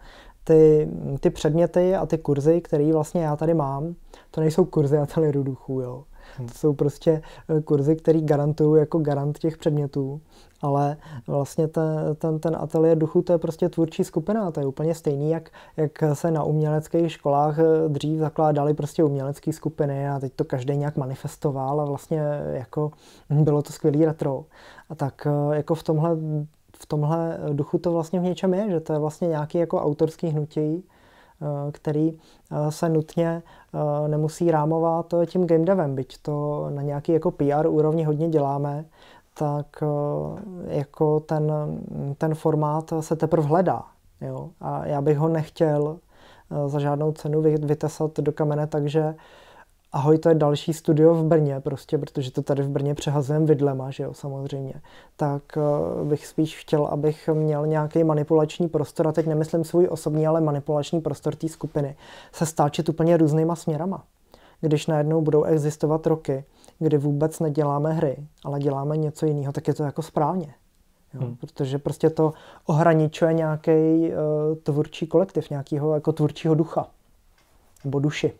ty, ty předměty a ty kurzy, které vlastně já tady mám, to nejsou kurzy ateliéru duchů, jo. Hm. To jsou prostě eh, kurzy, které garantují jako garant těch předmětů, ale vlastně ten, ten, ten ateliér duchu to je prostě tvůrčí skupina, to je úplně stejný, jak, jak se na uměleckých školách eh, dřív zakládaly prostě umělecké skupiny a teď to každý nějak manifestoval a vlastně jako hm, bylo to skvělý retro. A tak eh, jako v tomhle v tomhle duchu to vlastně v něčem je, že to je vlastně nějaký jako autorský hnutí, eh, který eh, se nutně eh, nemusí rámovat tím game devem, byť to na nějaký jako PR úrovni hodně děláme, tak jako ten, ten formát se teprve hledá. Jo? A já bych ho nechtěl za žádnou cenu vytesat do kamene, takže ahoj, to je další studio v Brně prostě, protože to tady v Brně přehazujeme vidlema, že jo, samozřejmě, tak eh, bych spíš chtěl, abych měl nějaký manipulační prostor, a teď nemyslím svůj osobní, ale manipulační prostor té skupiny, se stáčet úplně různýma směrama. Když najednou budou existovat roky, kdy vůbec neděláme hry, ale děláme něco jiného, tak je to jako správně. Jo, hmm. Protože prostě to ohraničuje nějaký uh, tvůrčí kolektiv, nějakého jako tvůrčího ducha nebo duši.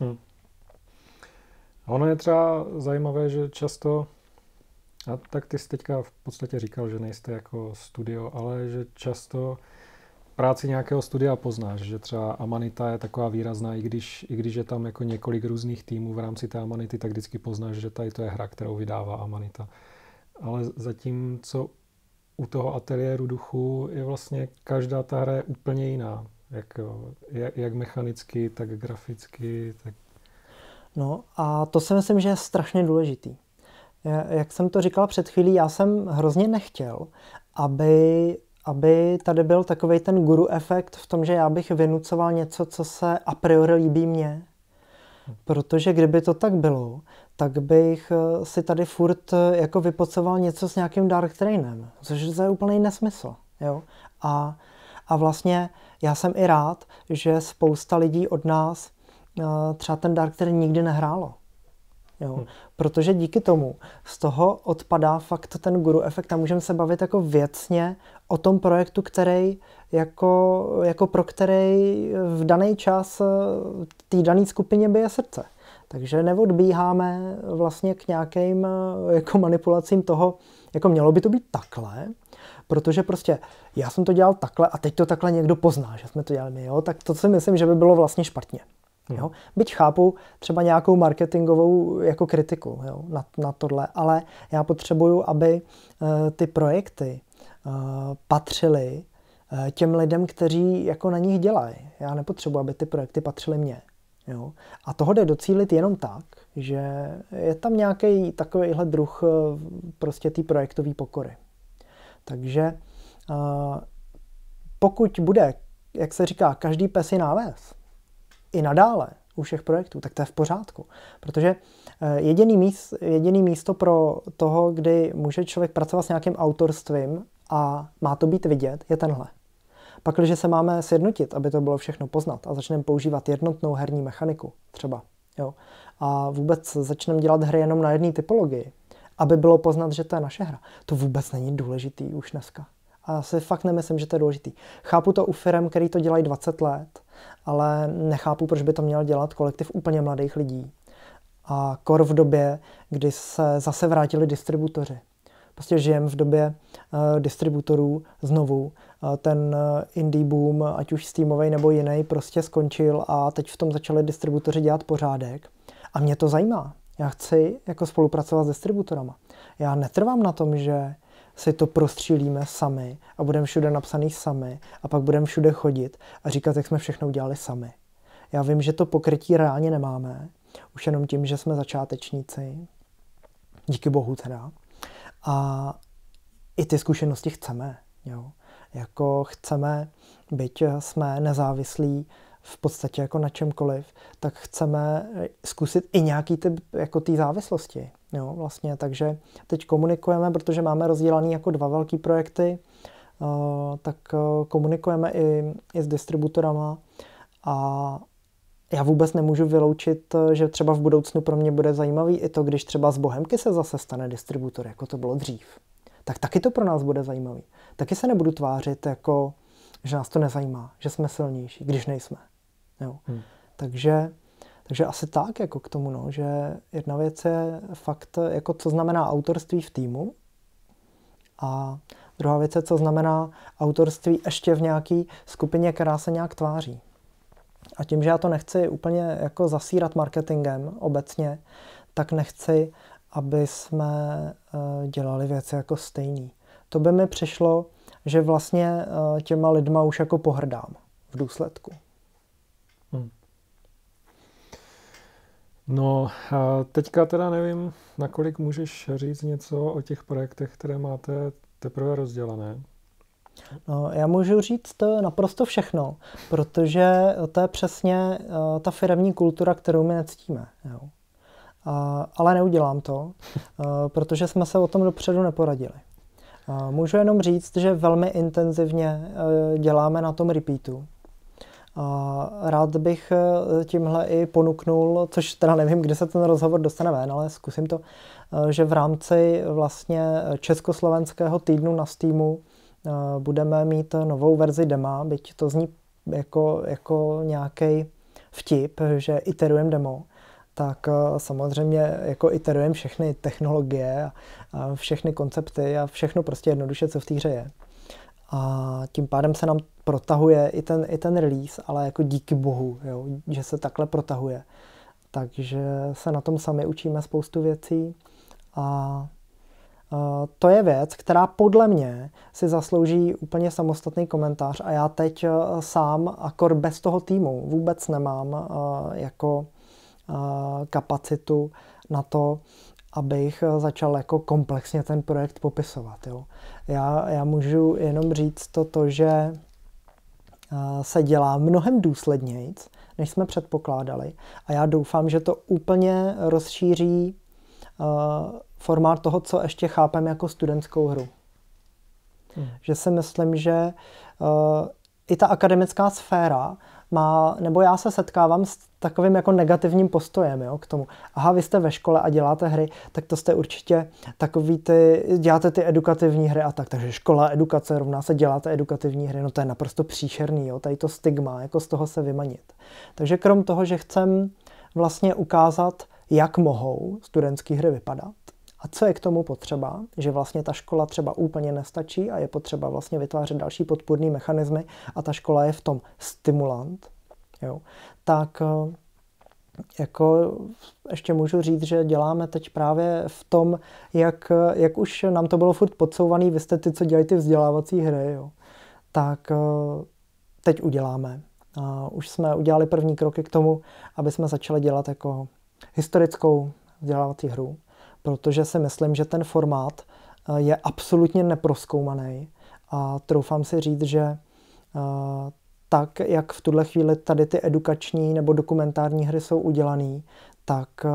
Hmm. Ono je třeba zajímavé, že často, a tak ty jsi teďka v podstatě říkal, že nejste jako studio, ale že často práci nějakého studia poznáš, že třeba Amanita je taková výrazná, i když, i když je tam jako několik různých týmů v rámci té Amanity, tak vždycky poznáš, že tady to je hra, kterou vydává Amanita. Ale co u toho ateliéru duchu je vlastně každá ta hra je úplně jiná. Jak, jak mechanicky, tak graficky, tak No a to si myslím, že je strašně důležitý. Jak jsem to říkal před chvílí, já jsem hrozně nechtěl, aby, aby tady byl takový ten guru efekt v tom, že já bych vynucoval něco, co se a priori líbí mně. Protože kdyby to tak bylo, tak bych eh, si tady furt eh, jako vypocoval něco s nějakým dark trainem, což je úplný nesmysl. Jo? A, a vlastně já jsem i rád, že spousta lidí od nás Eh, třeba ten dar, který nikdy nehrálo. Jo? Hmm. Protože díky tomu z toho odpadá fakt ten guru efekt a můžeme se bavit jako věcně o tom projektu, který jako, jako pro který v daný čas eh, té dané skupině bije srdce. Takže neodbíháme vlastně k nějakým eh, jako manipulacím toho, jako mělo by to být takhle, protože prostě já jsem to dělal takhle a teď to takhle někdo pozná, že jsme to dělali jo? tak to si myslím, že by bylo vlastně špatně. Jo? Byť chápu třeba nějakou marketingovou jako kritiku jo, na, na tohle, ale já potřebuju, aby uh, ty projekty uh, patřily uh, těm lidem, kteří jako na nich dělají. Já nepotřebuji, aby ty projekty patřily mně. Jo? A toho jde docílit jenom tak, že je tam nějaký takovýhle druh uh, prostě té projektové pokory. Takže uh, pokud bude, jak se říká, každý pes jiná ves, i nadále u všech projektů, tak to je v pořádku. Protože eh, jediný, míst, jediný místo pro toho, kdy může člověk pracovat s nějakým autorstvím a má to být vidět, je tenhle. Pak, když se máme sjednotit, aby to bylo všechno poznat a začneme používat jednotnou herní mechaniku třeba, jo, a vůbec začneme dělat hry jenom na jedné typologii, aby bylo poznat, že to je naše hra. To vůbec není důležitý už dneska. A já si fakt nemyslím, že to je důležitý. Chápu to u firm, který to dělají 20 let, ale nechápu, proč by to měl dělat kolektiv úplně mladých lidí. A kor v době, kdy se zase vrátili distributoři. Prostě žijeme v době uh, distributorů znovu. Uh, ten eh, indie boom, ať už Steamový nebo jiný, prostě skončil a teď v tom začali distributoři dělat pořádek. A mě to zajímá. Já chci jako spolupracovat s distributorama. Já netrvám na tom, že si to prostřílíme sami a budeme všude napsaný sami a pak budeme všude chodit a říkat, jak jsme všechno udělali sami. Já vím, že to pokrytí reálně nemáme, už jenom tím, že jsme začátečníci, díky bohu teda. A i ty zkušenosti chceme, jo. Jako chceme, byť jsme nezávislí, v podstatě jako na čemkoliv, tak chceme zkusit i nějaký typ jako té závislosti. Jo, vlastně, takže teď komunikujeme, protože máme rozdělaný jako dva velký projekty, eh, tak eh, komunikujeme i, i s distributorama a já vůbec nemůžu vyloučit, eh, že třeba v budoucnu pro mě bude zajímavý i to, když třeba z Bohemky se zase stane distributor, jako to bylo dřív. Tak taky to pro nás bude zajímavý. Taky se nebudu tvářit, jako, že nás to nezajímá, že jsme silnější, když nejsme. Jo. Hmm. Takže takže asi tak jako k tomu, no, že jedna věc je fakt, jako co znamená autorství v týmu a druhá věc je, co znamená autorství ještě v nějaké skupině, která se nějak tváří. A tím, že já to nechci úplně jako zasírat marketingem obecně, tak nechci, aby jsme eh, dělali věci jako stejný. To by mi přišlo, že vlastně eh, těma lidma už jako pohrdám v důsledku. Hmm. No, a teďka teda nevím, nakolik můžeš říct něco o těch projektech, které máte teprve rozdělené. No, já můžu říct eh, naprosto všechno, protože to je přesně eh, ta firemní kultura, kterou my nectíme. Jo. A, ale neudělám to, eh, protože jsme se o tom dopředu neporadili. Můžu jenom říct, že velmi intenzivně děláme na tom repeatu, a rád bych eh, tímhle i ponuknul, což teda nevím, kde se ten rozhovor dostane ven, ale zkusím to, eh, že v rámci vlastně československého týdnu na Steamu eh, budeme mít novou verzi dema, byť to zní jako, jako nějaký vtip, že iterujeme demo, tak samozřejmě jako iterujeme všechny technologie a všechny koncepty a všechno prostě jednoduše, co v té hře je. A tím pádem se nám protahuje i ten, i ten release, ale jako díky bohu, jo, že se takhle protahuje. Takže se na tom sami učíme spoustu věcí a to je věc, která podle mě si zaslouží úplně samostatný komentář a já teď e, sám, akor bez toho týmu, vůbec nemám e, jako e, kapacitu na to, abych začal jako komplexně ten projekt popisovat. Jo. Já, já můžu jenom říct to, to že se dělá mnohem důsledněji, než jsme předpokládali. A já doufám, že to úplně rozšíří formát toho, co ještě chápem jako studentskou hru. Hmm. Že si myslím, že i ta akademická sféra má, nebo já se setkávám s takovým jako negativním postojem jo, k tomu. Aha, vy jste ve škole a děláte hry, tak to jste určitě takový ty, děláte ty edukativní hry a tak. Takže škola, edukace rovná se děláte edukativní hry, no to je naprosto příšerný, jo, tady to stigma, jako z toho se vymanit. Takže krom toho, že chcem vlastně ukázat, jak mohou studentské hry vypadat, a co je k tomu potřeba? Že vlastně ta škola třeba úplně nestačí a je potřeba vlastně vytvářet další podpůrné mechanismy a ta škola je v tom stimulant jo, tak eh, jako ještě můžu říct, že děláme teď právě v tom, jak, jak už nám to bylo furt podsouvaný, vy jste ty, co dělají ty vzdělávací hry, jo, tak eh, teď uděláme. A už jsme udělali první kroky k tomu, aby jsme začali dělat jako historickou vzdělávací hru, protože si myslím, že ten formát eh, je absolutně neproskoumaný a troufám si říct, že tak, jak v tuhle chvíli tady ty edukační nebo dokumentární hry jsou udělané, tak eh,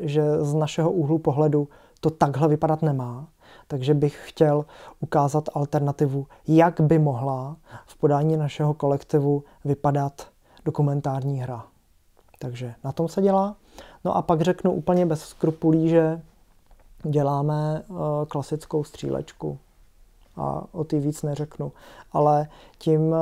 že z našeho úhlu pohledu to takhle vypadat nemá. Takže bych chtěl ukázat alternativu, jak by mohla v podání našeho kolektivu vypadat dokumentární hra. Takže na tom se dělá. No a pak řeknu úplně bez skrupulí, že děláme eh, klasickou střílečku a o ty víc neřeknu. Ale tím,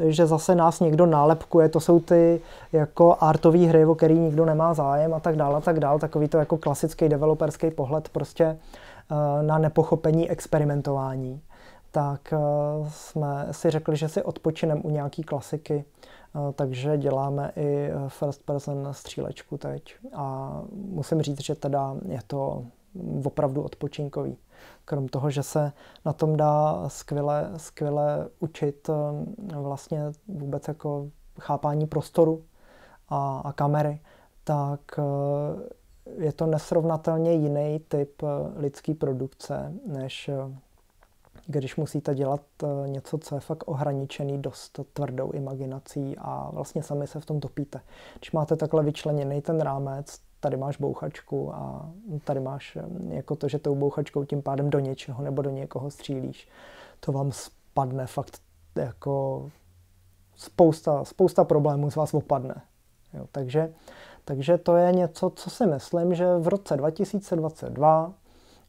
eh, že zase nás někdo nálepkuje, to jsou ty jako artové hry, o který nikdo nemá zájem a tak dále a tak dále, takový to jako klasický developerský pohled prostě eh, na nepochopení experimentování. Tak eh, jsme si řekli, že si odpočineme u nějaký klasiky, takže děláme i first person střílečku teď a musím říct, že teda je to opravdu odpočinkový krom toho, že se na tom dá skvěle, skvěle učit ehm, vlastně vůbec jako chápání prostoru a, a kamery, tak eh, je to nesrovnatelně jiný typ eh, lidské produkce, než eh, když musíte dělat něco, co je fakt ohraničený dost tvrdou imaginací a vlastně sami se v tom topíte. Když máte takhle vyčleněný ten rámec, tady máš bouchačku a tady máš jako to, že tou bouchačkou tím pádem do něčeho nebo do někoho střílíš. To vám spadne fakt jako spousta, spousta problémů z vás opadne. Jo, takže, takže to je něco, co si myslím, že v roce 2022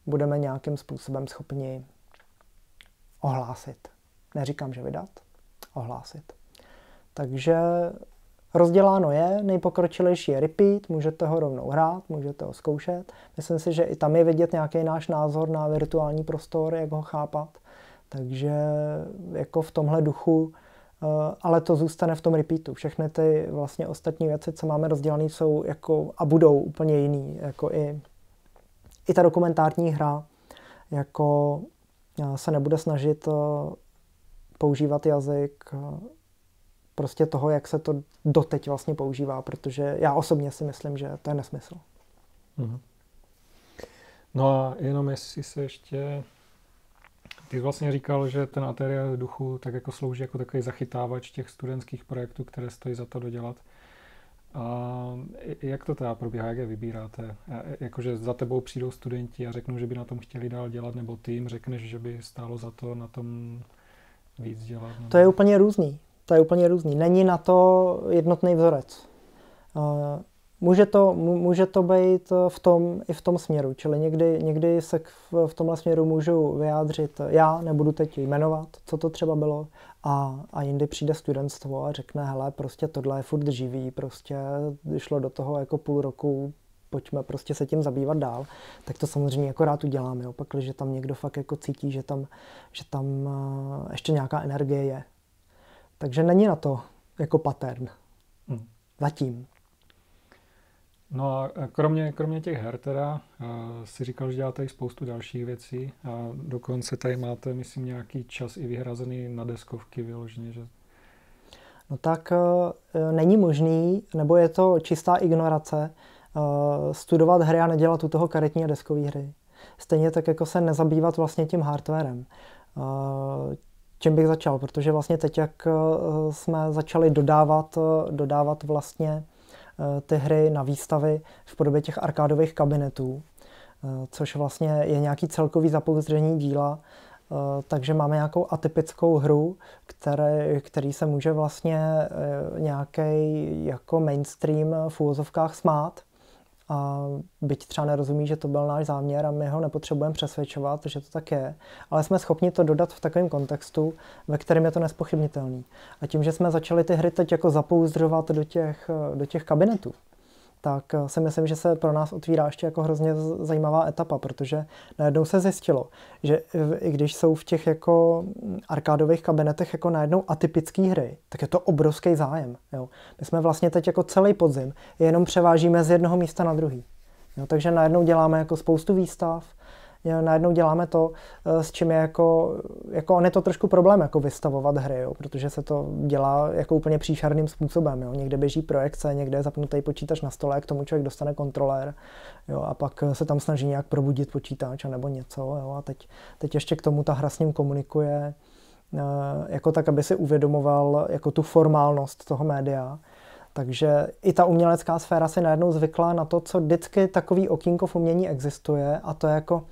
budeme nějakým způsobem schopni ohlásit. Neříkám, že vydat, ohlásit. Takže Rozděláno je, nejpokročilejší je repeat, můžete ho rovnou hrát, můžete ho zkoušet. Myslím si, že i tam je vidět nějaký náš názor na virtuální prostor, jak ho chápat. Takže jako v tomhle duchu, eh, ale to zůstane v tom repeatu. Všechny ty vlastně ostatní věci, co máme rozdělané, jsou jako a budou úplně jiný. Jako i, i ta dokumentární hra jako eh, se nebude snažit eh, používat jazyk prostě toho, jak se to doteď vlastně používá, protože já osobně si myslím, že to je nesmysl. Mm-hmm. No a jenom jestli se ještě... Ty vlastně říkal, že ten ateliér duchu tak jako slouží jako takový zachytávač těch studentských projektů, které stojí za to dodělat. A jak to teda probíhá, jak je vybíráte? Jakože za tebou přijdou studenti a řeknou, že by na tom chtěli dál dělat, nebo ty jim řekneš, že by stálo za to na tom víc dělat? Nebo... To je úplně různý to je úplně různý. Není na to jednotný vzorec. Eh, může to, může to být v tom, i v tom směru, čili někdy, někdy se v tomhle směru můžu vyjádřit já, nebudu teď jmenovat, co to třeba bylo, a, a jindy přijde studentstvo a řekne, hele, prostě tohle je furt živý, prostě šlo do toho jako půl roku, pojďme prostě se tím zabývat dál, tak to samozřejmě jako rád udělám, jo, pak, že tam někdo fakt jako cítí, že tam, že tam eh, ještě nějaká energie je, takže není na to jako pattern. Hmm. Zatím. No a e, kromě, kromě těch her teda, e, si říkal, že děláte i spoustu dalších věcí a dokonce tady máte, myslím, nějaký čas i vyhrazený na deskovky vyloženě, že? No tak e, není možný, nebo je to čistá ignorace, studovat hry a nedělat u toho karetní a deskové hry. Stejně tak jako se nezabývat vlastně tím hardwarem čem bych začal, protože vlastně teď, jak eh, jsme začali dodávat, eh, dodávat vlastně eh, ty hry na výstavy v podobě těch arkádových kabinetů, což vlastně je nějaký celkový zapouzdření díla, takže máme nějakou atypickou hru, které, který se může vlastně nějaký jako mainstream v úvozovkách smát, a byť třeba nerozumí, že to byl náš záměr a my ho nepotřebujeme přesvědčovat, že to tak je, ale jsme schopni to dodat v takovém kontextu, ve kterém je to nespochybnitelný. A tím, že jsme začali ty hry teď jako zapouzdřovat do těch, do těch kabinetů, tak eh, si myslím, že se pro nás otvírá ještě jako hrozně zajímavá etapa, protože najednou se zjistilo, že i když jsou v těch jako mm, arkádových kabinetech jako najednou atypické hry, tak je to obrovský zájem. Jo. My jsme vlastně teď jako celý podzim jenom převážíme z jednoho místa na druhý. Jo, takže najednou děláme jako spoustu výstav, najednou děláme to, eh, s čím je jako, jako on je to trošku problém jako vystavovat hry, jo, protože se to dělá jako úplně příšerným způsobem. Jo. Někde běží projekce, někde je zapnutý počítač na stole, k tomu člověk dostane kontrolér jo, a pak eh, se tam snaží nějak probudit počítač nebo něco jo, a teď, teď ještě k tomu ta hra s ním komunikuje eh, jako tak, aby si uvědomoval jako tu formálnost toho média. Takže i ta umělecká sféra si najednou zvykla na to, co vždycky takový okýnko v umění existuje a to je jako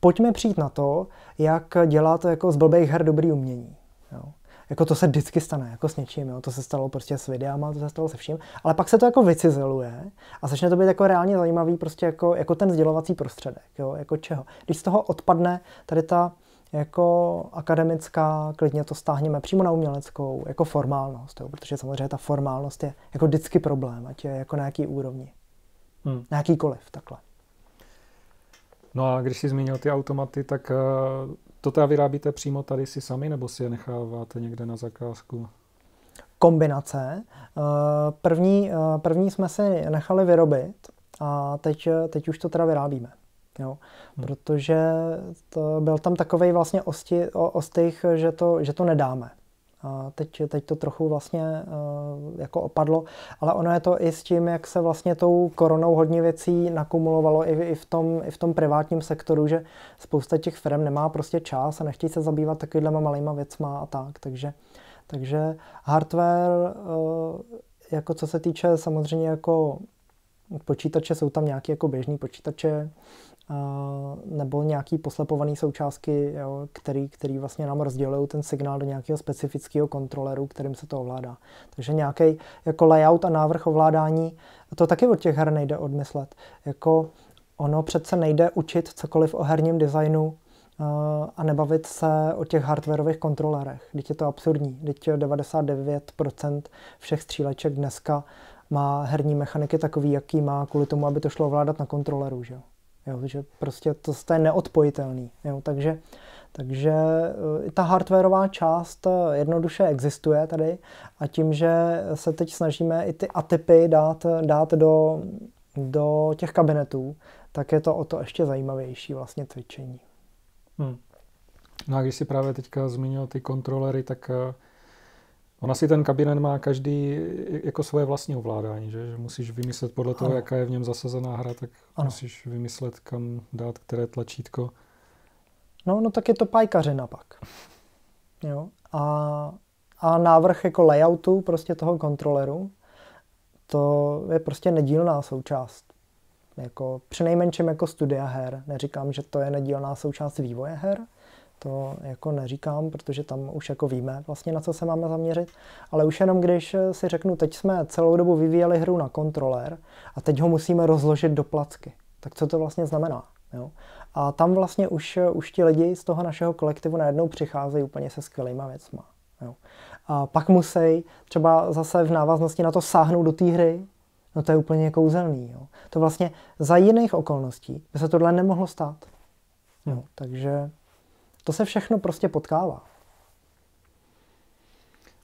pojďme přijít na to, jak dělat jako z blbých her dobrý umění. Jo. Jako to se vždycky stane, jako s něčím, jo. to se stalo prostě s videama, to se stalo se vším, ale pak se to jako vycizeluje a začne to být jako reálně zajímavý prostě jako, jako ten sdělovací prostředek, jo. jako čeho. Když z toho odpadne tady ta jako akademická, klidně to stáhneme přímo na uměleckou, jako formálnost, jo, protože samozřejmě ta formálnost je jako vždycky problém, ať je jako na jaký úrovni, hmm. na jakýkoliv takhle. No a když jsi zmínil ty automaty, tak eh, to teda vyrábíte přímo tady si sami, nebo si je necháváte někde na zakázku? Kombinace. Eh, první, eh, první jsme si nechali vyrobit a teď, teď už to teda vyrábíme. Jo? Hmm. Protože to, byl tam takový vlastně ostich, že to, že to nedáme. Teď, teď to trochu vlastně eh, jako opadlo, ale ono je to i s tím, jak se vlastně tou koronou hodně věcí nakumulovalo i, i, v, tom, i v tom privátním sektoru, že spousta těch firm nemá prostě čas a nechtějí se zabývat takovýhle malýma věcma a tak, takže, takže hardware, eh, jako co se týče samozřejmě jako počítače, jsou tam nějaké jako běžné počítače, nebo nějaký poslepovaný součástky, jo, který, který vlastně nám rozdělují ten signál do nějakého specifického kontroleru, kterým se to ovládá. Takže nějaký jako layout a návrh ovládání, to taky od těch her nejde odmyslet. Jako ono přece nejde učit cokoliv o herním designu a nebavit se o těch hardwareových kontrolerech. Teď je to absurdní. Teď 99% všech stříleček dneska má herní mechaniky takový, jaký má, kvůli tomu, aby to šlo ovládat na kontroleru. Že? Jo, že prostě to, to je neodpojitelný. Jo, takže takže eh, ta hardwareová část eh, jednoduše existuje tady a tím, že se teď snažíme i ty atypy dát, dát do, do těch kabinetů, tak je to o to ještě zajímavější vlastně cvičení. Hmm. No a když si právě teďka zmínil ty kontrolery, tak eh, Ona si ten kabinet má každý jako svoje vlastní ovládání, že, že musíš vymyslet podle toho, ano. jaká je v něm zasazená hra, tak ano. musíš vymyslet, kam dát které tlačítko. No, no tak je to pajkařina pak. Jo. A, a návrh jako layoutu prostě toho kontroleru, to je prostě nedílná součást. Jako, přinejmenším jako studia her. Neříkám, že to je nedílná součást vývoje her, to jako neříkám, protože tam už jako víme vlastně, na co se máme zaměřit. Ale už jenom když si řeknu, teď jsme celou dobu vyvíjeli hru na kontroler a teď ho musíme rozložit do placky. Tak co to vlastně znamená? Jo? A tam vlastně už, už ti lidi z toho našeho kolektivu najednou přicházejí úplně se skvělýma věcma. Jo. A pak musí třeba zase v návaznosti na to sáhnout do té hry, no to je úplně kouzelný. Jo. To vlastně za jiných okolností by se tohle nemohlo stát. Jo, takže to se všechno prostě potkává.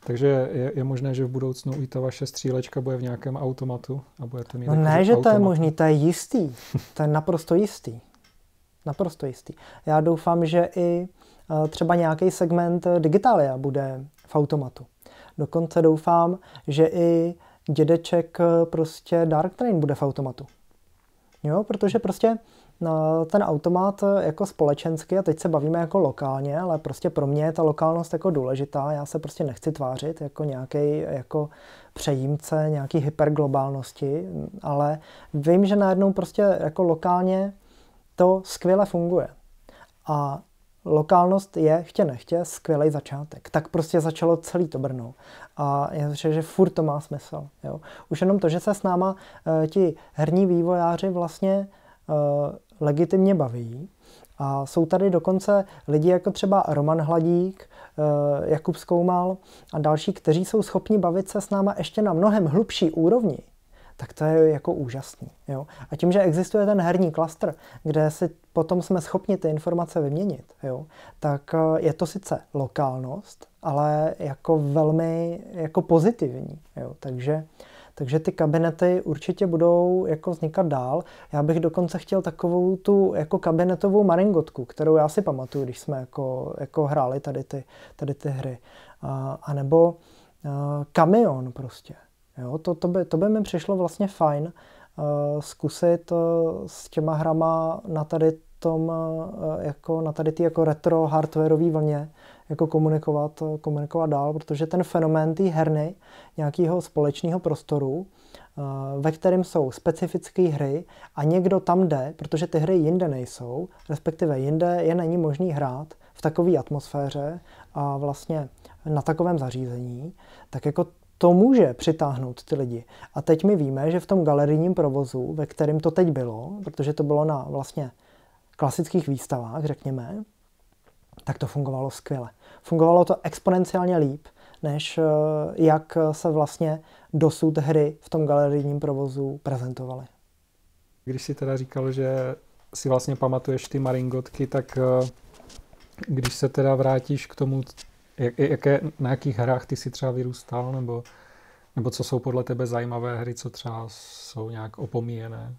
Takže je, je možné, že v budoucnu i ta vaše střílečka bude v nějakém automatu a to mít... No ne, že automat. to je možný, to je jistý. To je naprosto jistý. Naprosto jistý. Já doufám, že i e, třeba nějaký segment e, digitalia bude v automatu. Dokonce doufám, že i dědeček e, prostě Dark Train bude v automatu. Jo, protože prostě No, ten automat eh, jako společensky, a teď se bavíme jako lokálně, ale prostě pro mě je ta lokálnost jako důležitá. Já se prostě nechci tvářit jako nějaký jako přejímce nějaký hyperglobálnosti, ale vím, že najednou prostě jako lokálně to skvěle funguje. A lokálnost je, chtě nechtě, skvělý začátek. Tak prostě začalo celý to Brno. A já říkám, že furt to má smysl. Jo? Už jenom to, že se s náma uh, ti herní vývojáři vlastně uh, legitimně baví. A jsou tady dokonce lidi jako třeba Roman Hladík, eh, Jakub Skoumal a další, kteří jsou schopni bavit se s náma ještě na mnohem hlubší úrovni, tak to je jako úžasný. Jo? A tím, že existuje ten herní klastr, kde si potom jsme schopni ty informace vyměnit, jo? tak eh, je to sice lokálnost, ale jako velmi jako pozitivní. Jo? Takže uh, takže ty kabinety určitě budou jako vznikat dál. Já bych dokonce chtěl takovou tu jako kabinetovou maringotku, kterou já si pamatuju, když jsme jako, jako hráli tady ty, tady ty hry. A, a nebo a, kamion prostě. Jo, to, to, by, to by mi přišlo vlastně fajn uh, zkusit uh, s těma hrama na tady tom, uh, jako na tady ty jako retro hardwareové vlně jako komunikovat, komunikovat dál, protože ten fenomén té herny, nějakého společného prostoru, eh, ve kterém jsou specifické hry a někdo tam jde, protože ty hry jinde nejsou, respektive jinde je není možný hrát v takové atmosféře a vlastně na takovém zařízení, tak jako to může přitáhnout ty lidi. A teď my víme, že v tom galerijním provozu, ve kterém to teď bylo, protože to bylo na vlastně klasických výstavách, řekněme, tak to fungovalo skvěle. Fungovalo to exponenciálně líp, než eh, jak se vlastně dosud hry v tom galerijním provozu prezentovaly. Když si teda říkal, že si vlastně pamatuješ ty maringotky, tak eh, když se teda vrátíš k tomu, jak, jaké, na jakých hrách ty si třeba vyrůstal, nebo, nebo co jsou podle tebe zajímavé hry, co třeba jsou nějak opomíjené?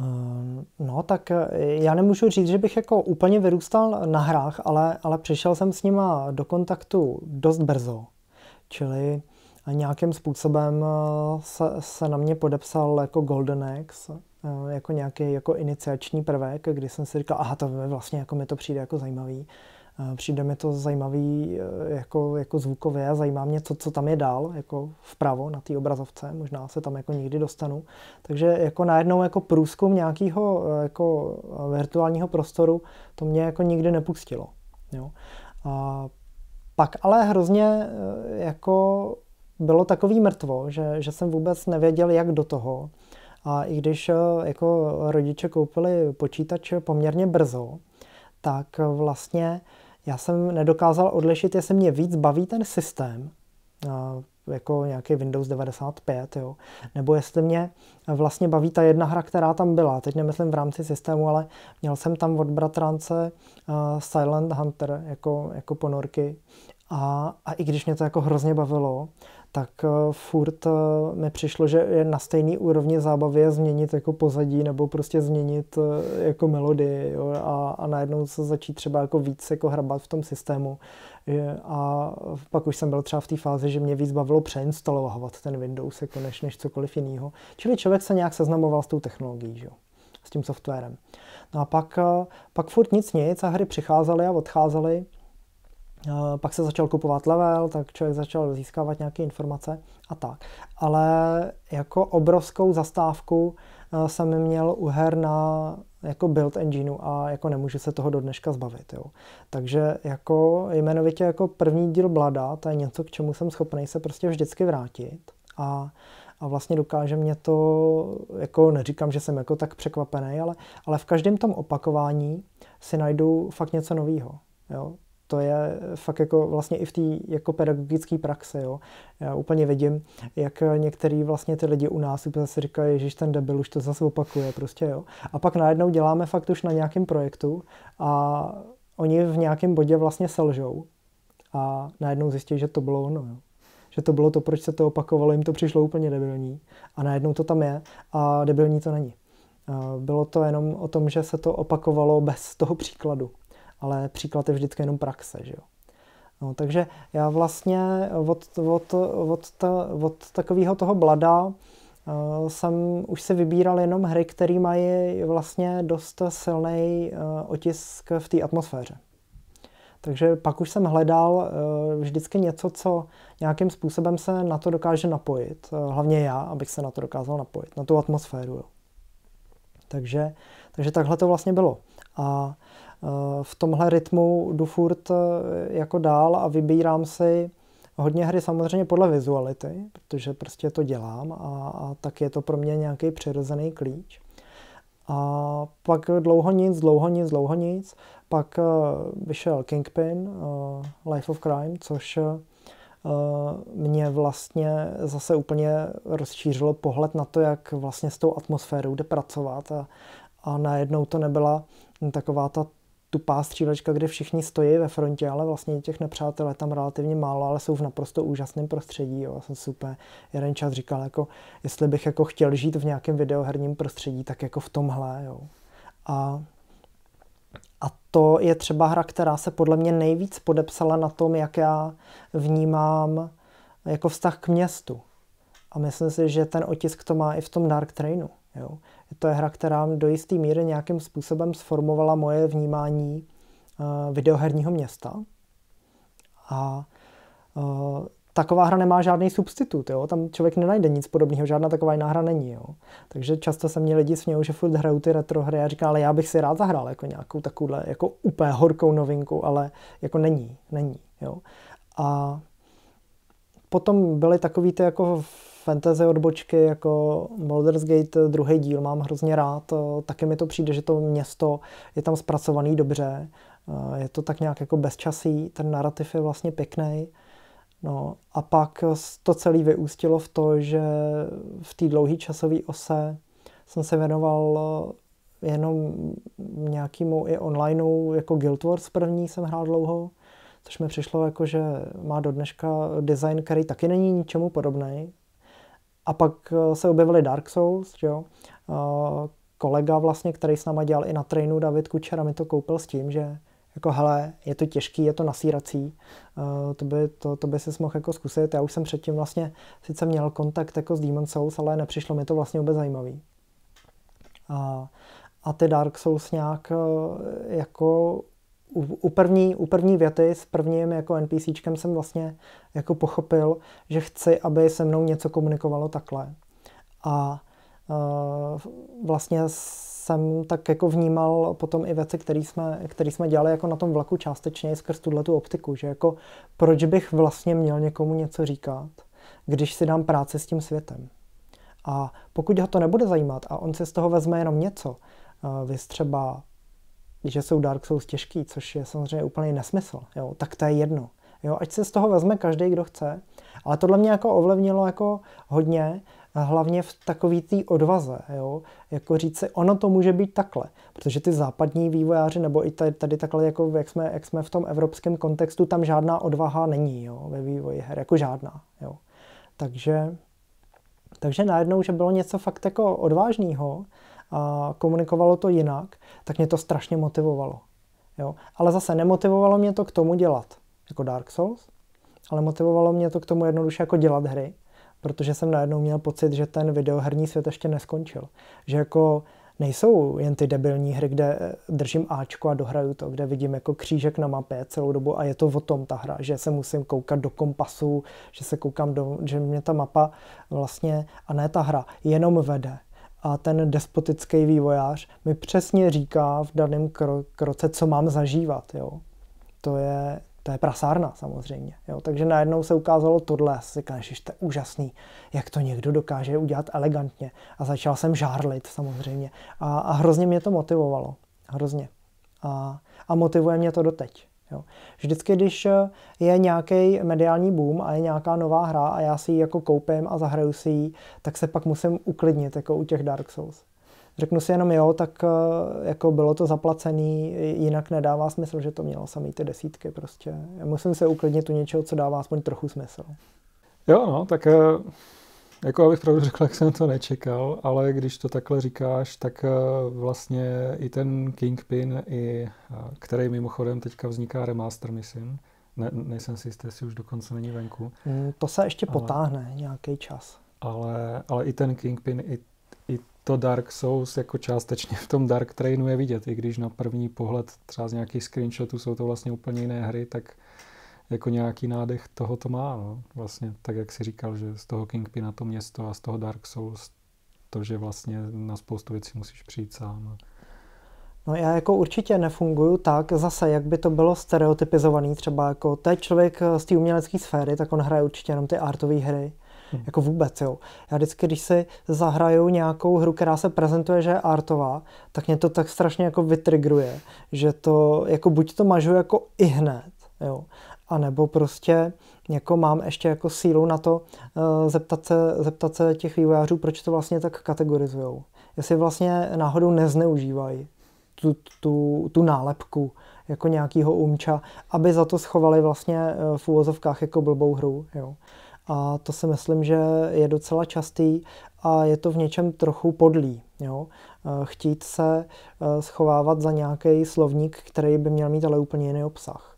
Ehm, no, tak eh, já nemůžu říct, že bych jako úplně vyrůstal na hrách, ale, ale přišel jsem s nima do kontaktu dost brzo. Čili eh, nějakým způsobem eh, se, se na mě podepsal jako Golden X, jako nějaký jako iniciační prvek, kdy jsem si říkal, aha, to vlastně jako mi to přijde jako zajímavý. Eh, přijde mi to zajímavý eh, jako, jako zvukově a zajímá mě, co, co tam je dál, jako vpravo na té obrazovce, možná se tam jako nikdy dostanu. Takže jako najednou jako průzkum nějakého eh, jako virtuálního prostoru to mě jako nikdy nepustilo. Jo. A pak ale hrozně jako bylo takový mrtvo, že, že jsem vůbec nevěděl, jak do toho. A i když jako rodiče koupili počítač poměrně brzo, tak vlastně já jsem nedokázal odlišit, jestli mě víc baví ten systém, jako nějaký Windows 95, jo. Nebo jestli mě vlastně baví ta jedna hra, která tam byla. Teď nemyslím v rámci systému, ale měl jsem tam od bratrance Silent Hunter jako, jako ponorky. A, a i když mě to jako hrozně bavilo, tak eh, furt eh, mi přišlo, že je na stejný úrovni zábavy změnit jako pozadí nebo prostě změnit eh, jako melodii jo? A, a najednou se začít třeba jako víc jako hrabat v tom systému. A pak už jsem byl třeba v té fázi, že mě víc bavilo přeinstalovat ten Windows jako než, než cokoliv jiného. Čili člověk se nějak seznamoval s tou technologií, že? s tím softwarem. No a pak, pak furt nic nic a hry přicházely a odcházely. Eh, pak se začal kupovat level, tak člověk začal získávat nějaké informace a tak. Ale jako obrovskou zastávku eh, jsem měl u her na jako build engineu a jako nemůžu se toho do dneška zbavit. Jo. Takže jako jmenovitě jako první díl Blada, to je něco, k čemu jsem schopný se prostě vždycky vrátit. A a vlastně dokáže mě to, jako neříkám, že jsem jako tak překvapený, ale, ale v každém tom opakování si najdu fakt něco nového to je fakt jako vlastně i v té jako pedagogické praxi. Jo. Já úplně vidím, jak některý vlastně ty lidi u nás úplně si říkají, že ten debil už to zase opakuje prostě. Jo. A pak najednou děláme fakt už na nějakém projektu a oni v nějakém bodě vlastně selžou a najednou zjistí, že to bylo ono. Jo že to bylo to, proč se to opakovalo, jim to přišlo úplně debilní a najednou to tam je a debilní to není. Bylo to jenom o tom, že se to opakovalo bez toho příkladu ale příklad je vždycky jenom praxe. Že jo? No, takže já vlastně od, od, od, ta, od takového toho blada uh, jsem už si vybíral jenom hry, které mají vlastně dost silný uh, otisk v té atmosféře. Takže pak už jsem hledal eh, vždycky něco, co nějakým způsobem se na to dokáže napojit. Hlavně já, abych se na to dokázal napojit, na tu atmosféru. Jo. Takže, takže takhle to vlastně bylo. A Eh, v tomhle rytmu jdu furt eh, jako dál a vybírám si hodně hry samozřejmě podle vizuality, protože prostě to dělám a, a tak je to pro mě nějaký přirozený klíč. A pak dlouho nic, dlouho nic, dlouho nic. Pak eh, vyšel Kingpin, Life of Crime, což mě vlastně zase úplně rozšířilo pohled na to, jak vlastně s tou atmosférou jde pracovat a, a najednou to nebyla taková ta tupá střílečka, kde všichni stojí ve frontě, ale vlastně těch nepřátel je tam relativně málo, ale jsou v naprosto úžasném prostředí. Jo. Já vlastně jsem super jeden čas říkal, jako, jestli bych jako chtěl žít v nějakém videoherním prostředí, tak jako v tomhle. Jo. A, a to je třeba hra, která se podle mě nejvíc podepsala na tom, jak já vnímám jako vztah k městu. A myslím si, že ten otisk to má i v tom Dark Trainu. Jo. To je hra, která do jisté míry nějakým způsobem sformovala moje vnímání eh, videoherního města. A eh, taková hra nemá žádný substitut, jo? tam člověk nenajde nic podobného, žádná taková jiná hra není. Jo? Takže často se mě lidi smějou, že furt hrajou ty retro hry a říká, ale já bych si rád zahrál jako nějakou takovouhle jako úplně horkou novinku, ale jako není, není. Jo? A potom byly takový ty jako fantasy odbočky jako Baldur's Gate eh, druhý díl mám hrozně rád. Eh, taky mi to přijde, že to město je tam zpracovaný dobře. Eh, je to tak nějak jako bezčasí, ten narrativ je vlastně pěkný. No a pak to celé vyústilo v to, že v té dlouhé časové ose jsem se věnoval jenom nějakému i onlineu, jako Guild Wars první jsem hrál dlouho, což mi přišlo jako, že má do dneška design, který taky není ničemu podobný. A pak eh, se objevily Dark Souls, že jo. Eh, kolega vlastně, který s náma dělal i na trainu, David Kučera, mi to koupil s tím, že jako hele, je to těžký, je to nasírací, eh, to by, to, to by si mohl jako zkusit. Já už jsem předtím vlastně sice měl kontakt jako s Demon Souls, ale nepřišlo mi to vlastně vůbec zajímavý. A, a ty Dark Souls nějak jako u, u, první, u první věty s prvním jako NPCčkem jsem vlastně jako pochopil, že chci, aby se mnou něco komunikovalo takhle. A uh, vlastně jsem tak jako vnímal potom i věci, které jsme, který jsme dělali jako na tom vlaku částečně i skrz tuhle tu optiku, že jako proč bych vlastně měl někomu něco říkat, když si dám práci s tím světem. A pokud ho to nebude zajímat a on si z toho vezme jenom něco, uh, vy třeba že jsou Dark Souls těžký, což je samozřejmě úplný nesmysl, jo, tak to je jedno. Jo, ať se z toho vezme každý, kdo chce, ale tohle mě jako ovlivnilo jako hodně, hlavně v takový té odvaze, jo? jako říct si, ono to může být takhle, protože ty západní vývojáři, nebo i tady, tady takhle, jako jak jsme, jak jsme v tom evropském kontextu, tam žádná odvaha není jo? ve vývoji her, jako žádná. Jo? Takže, takže najednou, že bylo něco fakt jako odvážného, a komunikovalo to jinak, tak mě to strašně motivovalo. Jo? Ale zase nemotivovalo mě to k tomu dělat, jako Dark Souls, ale motivovalo mě to k tomu jednoduše jako dělat hry, protože jsem najednou měl pocit, že ten videoherní svět ještě neskončil. Že jako nejsou jen ty debilní hry, kde eh, držím Ačko a dohraju to, kde vidím jako křížek na mapě celou dobu a je to o tom ta hra, že se musím koukat do kompasu, že se koukám do, že mě ta mapa vlastně, a ne ta hra, jenom vede a ten despotický vývojář mi přesně říká v daném kro- kroce, co mám zažívat. Jo. To, je, to je prasárna samozřejmě. Jo. Takže najednou se ukázalo tohle. Říkám, že to je úžasný, jak to někdo dokáže udělat elegantně. A začal jsem žárlit samozřejmě. A, a hrozně mě to motivovalo. Hrozně. A, a motivuje mě to doteď. Jo. Vždycky, když eh, je nějaký mediální boom a je nějaká nová hra a já si ji jako koupím a zahraju si ji, tak se pak musím uklidnit jako u těch Dark Souls. Řeknu si jenom jo, tak eh, jako bylo to zaplacený, jinak nedává smysl, že to mělo samý ty desítky prostě. Já musím se uklidnit u něčeho, co dává aspoň trochu smysl. Jo, no, tak eh, jako abych pravdu řekl, jak jsem to nečekal, ale když to takhle říkáš, tak eh, vlastně i ten Kingpin, i, eh, který mimochodem teďka vzniká remaster, myslím, ne, nejsem si jistý, jestli už dokonce není venku. Mm, to se ještě ale, potáhne nějaký čas. Ale, ale i ten Kingpin, i, i to Dark Souls jako částečně v tom Dark Trainu je vidět, i když na první pohled třeba z nějakých screenshotů jsou to vlastně úplně jiné hry, tak jako nějaký nádech toho to má, no. Vlastně, tak jak si říkal, že z toho Kingpina to město a z toho Dark Souls to, že vlastně na spoustu věcí musíš přijít sám. No já jako určitě nefunguju tak, zase jak by to bylo stereotypizovaný, třeba jako to je člověk eh, z té umělecké sféry, tak on hraje určitě jenom ty artové hry, hmm. jako vůbec jo. Já vždycky, když si zahraju nějakou hru, která se prezentuje, že je artová, tak mě to tak strašně jako vytrigruje, že to jako buď to mažu jako i hned, jo. A nebo prostě jako mám ještě jako sílu na to eh, zeptat se, zeptat se těch vývojářů, proč to vlastně tak kategorizují. Jestli vlastně náhodou nezneužívají tu, tu, tu nálepku jako nějakýho umča, aby za to schovali vlastně eh, v úvozovkách jako blbou hru. Jo. A to si myslím, že je docela častý a je to v něčem trochu podlý. Jo? Eh, chtít se schovávat za nějaký slovník, který by měl mít ale úplně jiný obsah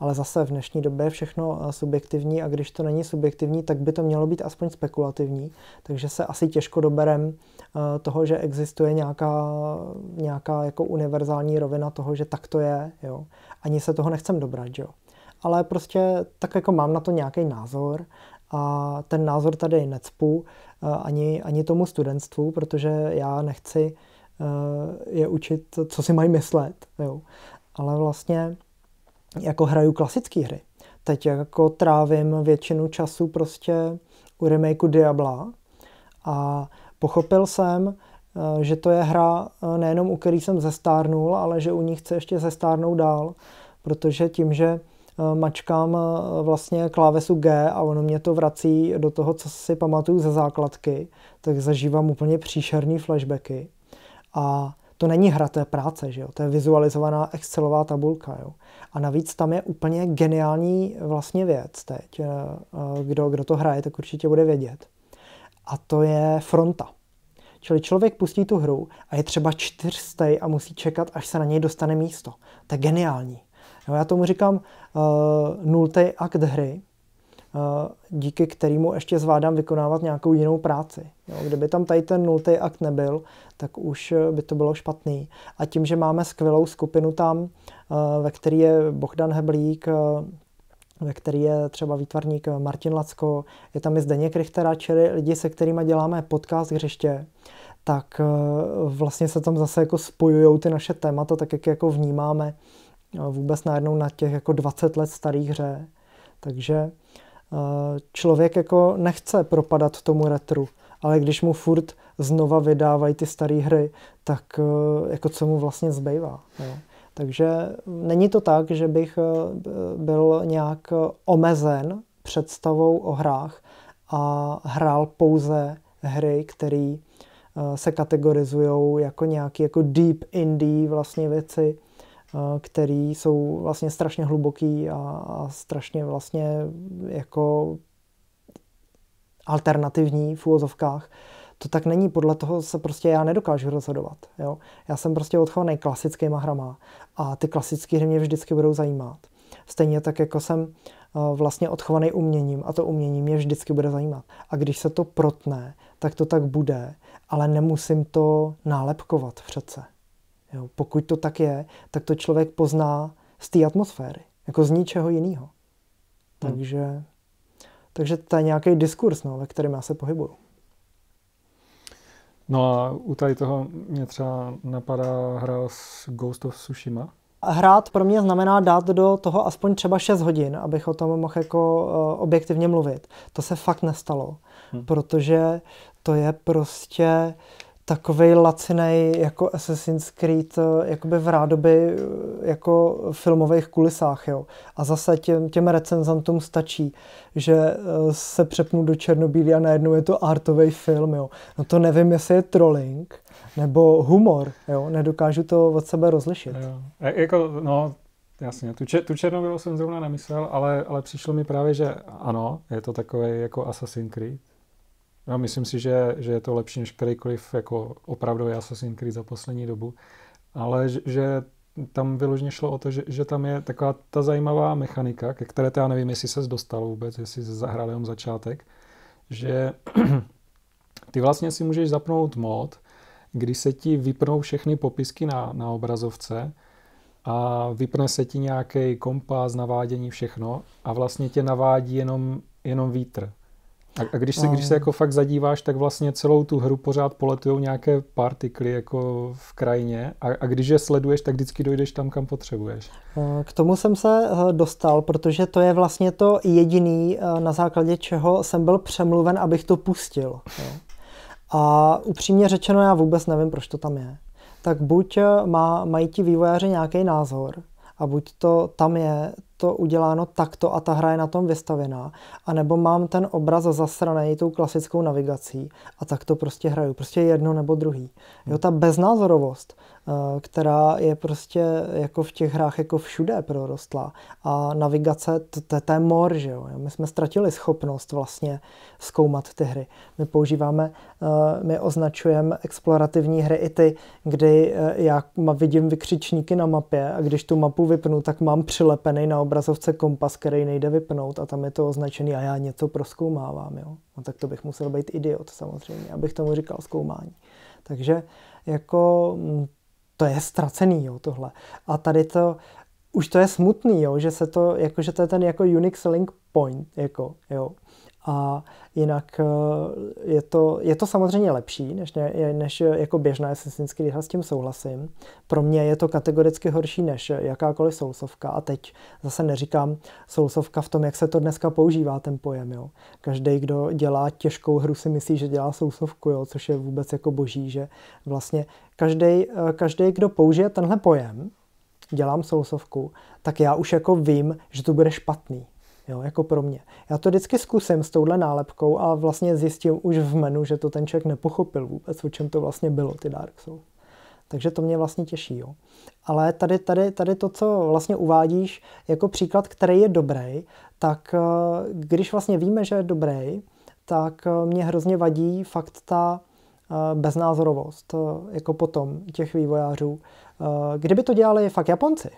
ale zase v dnešní době je všechno eh, subjektivní a když to není subjektivní, tak by to mělo být aspoň spekulativní, takže se asi těžko doberem eh, toho, že existuje nějaká, nějaká jako univerzální rovina toho, že tak to je, jo. Ani se toho nechcem dobrat, jo. Ale prostě tak jako mám na to nějaký názor a ten názor tady necpu eh, ani, ani tomu studentstvu, protože já nechci je učit, co si mají myslet, jo. Ale vlastně jako hraju klasické hry. Teď jako trávím většinu času prostě u remakeu Diabla a pochopil jsem, eh, že to je hra eh, nejenom u který jsem zestárnul, ale že u ní chce ještě zestárnout dál, protože tím, že eh, mačkám vlastně klávesu G a ono mě to vrací do toho, co si pamatuju ze základky, tak zažívám úplně příšerný flashbacky. A to není hra, to je práce, že jo? to je vizualizovaná Excelová tabulka. Jo? A navíc tam je úplně geniální vlastně věc teď. Eh, eh, kdo, kdo to hraje, tak určitě bude vědět. A to je fronta. Čili člověk pustí tu hru a je třeba čtyřstej a musí čekat, až se na něj dostane místo. To je geniální. No, já tomu říkám uh, eh, nultý akt hry, Eh, díky kterému ještě zvládám vykonávat nějakou jinou práci. Jo, kdyby tam tady ten nultý akt nebyl, tak už eh, by to bylo špatný. A tím, že máme skvělou skupinu tam, eh, ve které je Bohdan Heblík, ve který je třeba výtvarník Martin Lacko, je tam i Zdeněk Richtera, čili lidi, se kterými děláme podcast Hřiště, tak vlastně se tam zase jako spojují ty naše témata, tak jak jako vnímáme vůbec najednou na těch jako 20 let starých hře. Takže člověk jako nechce propadat tomu retru, ale když mu furt znova vydávají ty staré hry, tak eh, jako co mu vlastně zbývá. Jo. Takže není to tak, že bych eh, byl nějak omezen představou o hrách a hrál pouze hry, které eh, se kategorizují jako nějaké jako deep indie vlastně věci, Eh, který jsou vlastně strašně hluboký a, a strašně vlastně jako alternativní v úvozovkách, to tak není, podle toho se prostě já nedokážu rozhodovat. Jo? Já jsem prostě odchovaný klasickýma hrama a ty klasické hry mě vždycky budou zajímat. Stejně tak, jako jsem eh, vlastně odchovaný uměním a to umění mě vždycky bude zajímat. A když se to protne, tak to tak bude, ale nemusím to nálepkovat přece. Jo, pokud to tak je, tak to člověk pozná z té atmosféry, jako z ničeho jiného. Hmm. Takže, takže to je nějaký diskurs, no, ve kterém já se pohybuju. No a u tady toho mě třeba napadá, hra s Ghost of Tsushima? Hrát pro mě znamená dát do toho aspoň třeba 6 hodin, abych o tom mohl jako e, objektivně mluvit. To se fakt nestalo, hmm. protože to je prostě uh, takový lacinej jako Assassin's Creed eh, jakoby v rádoby eh, jako filmových kulisách. Jo. A zase těm, těm recenzantům stačí, že eh, se přepnu do černobílí a najednou je to artový film. Jo. No to nevím, jestli je trolling nebo humor. Jo. Nedokážu to od sebe rozlišit. Jo. E, jako, no, jasně, tu, tu černobílou jsem zrovna nemyslel, ale, ale přišlo mi právě, že ano, je to takový jako Assassin's Creed já myslím si, že, že je to lepší než kterýkoliv jako opravdový Assassin's Creed za poslední dobu, ale že tam vyložně šlo o to, že, že tam je taková ta zajímavá mechanika, ke které já nevím, jestli se dostal vůbec, jestli se zahrál jenom začátek, že [CLEARS THROAT] ty vlastně si můžeš zapnout mod, kdy se ti vypnou všechny popisky na, na obrazovce a vypne se ti nějaký kompas, navádění, všechno a vlastně tě navádí jenom, jenom vítr. A, a když, se, no. když se jako fakt zadíváš, tak vlastně celou tu hru pořád poletují nějaké partikly jako v krajině a, a když je sleduješ, tak vždycky dojdeš tam, kam potřebuješ. Eh, k tomu jsem se eh, dostal, protože to je vlastně to jediný, eh, na základě čeho jsem byl přemluven, abych to pustil. A upřímně řečeno, já vůbec nevím, proč to tam je. Tak buď má, mají ti vývojáři nějaký názor, a buď to tam je to uděláno takto a ta hra je na tom vystavená. A nebo mám ten obraz zasraný tou klasickou navigací a tak to prostě hraju. Prostě jedno nebo druhý. Jo, ta beznázorovost, eh, která je prostě jako v těch hrách jako všude prorostla. A navigace, to je mor, že jo. My jsme ztratili schopnost vlastně zkoumat ty hry. My používáme, eh, my označujeme explorativní hry i ty, kdy eh, já vidím vykřičníky na mapě a když tu mapu vypnu, tak mám přilepený na obrazovce kompas, který nejde vypnout a tam je to označený a já něco proskoumávám. Jo? No tak to bych musel být idiot samozřejmě, abych tomu říkal zkoumání. Takže jako mm, to je ztracený jo, tohle. A tady to, už to je smutný, jo, že se to, jako, že to je ten jako Unix link point, jako, jo. A jinak eh, je to, je to samozřejmě lepší, než, než eh, jako běžná Assassin's Creed, s tím souhlasím. Pro mě je to kategoricky horší než eh, jakákoliv sousovka a teď zase neříkám sousovka v tom, jak se to dneska používá ten pojem. Jo. Každý, kdo dělá těžkou hru, si myslí, že dělá sousovku, jo, což je vůbec jako boží, že vlastně každý, každý kdo použije tenhle pojem, dělám sousovku, tak já už jako vím, že to bude špatný Jo, jako pro mě. Já to vždycky zkusím s touhle nálepkou a vlastně zjistím už v menu, že to ten člověk nepochopil vůbec, o čem to vlastně bylo, ty Dark Souls. Takže to mě vlastně těší. Jo. Ale tady, tady, tady to, co vlastně uvádíš jako příklad, který je dobrý, tak eh, když vlastně víme, že je dobrý, tak eh, mě hrozně vadí fakt ta eh, beznázorovost jako potom těch vývojářů. Kdyby to dělali fakt Japonci,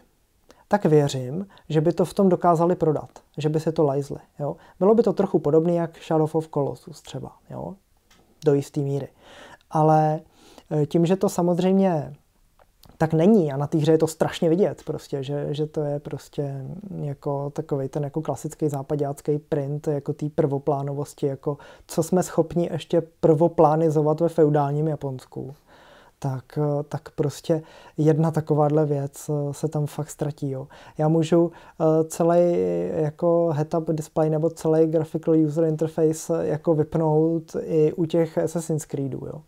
tak věřím, že by to v tom dokázali prodat, že by se to lajzli. Jo? Bylo by to trochu podobné jak Shadow of Colossus třeba, jo? do jisté míry. Ale e, tím, že to samozřejmě tak není a na té hře je to strašně vidět prostě, že, že to je prostě jako takový ten jako klasický západňácký print jako té prvoplánovosti, jako co jsme schopni ještě prvoplánizovat ve feudálním Japonsku tak, eh, tak prostě jedna takováhle věc eh, se tam fakt ztratí. Jo. Já můžu eh, celý jako head-up display nebo celý graphical user interface jako vypnout i u těch Assassin's Creedů. Jo.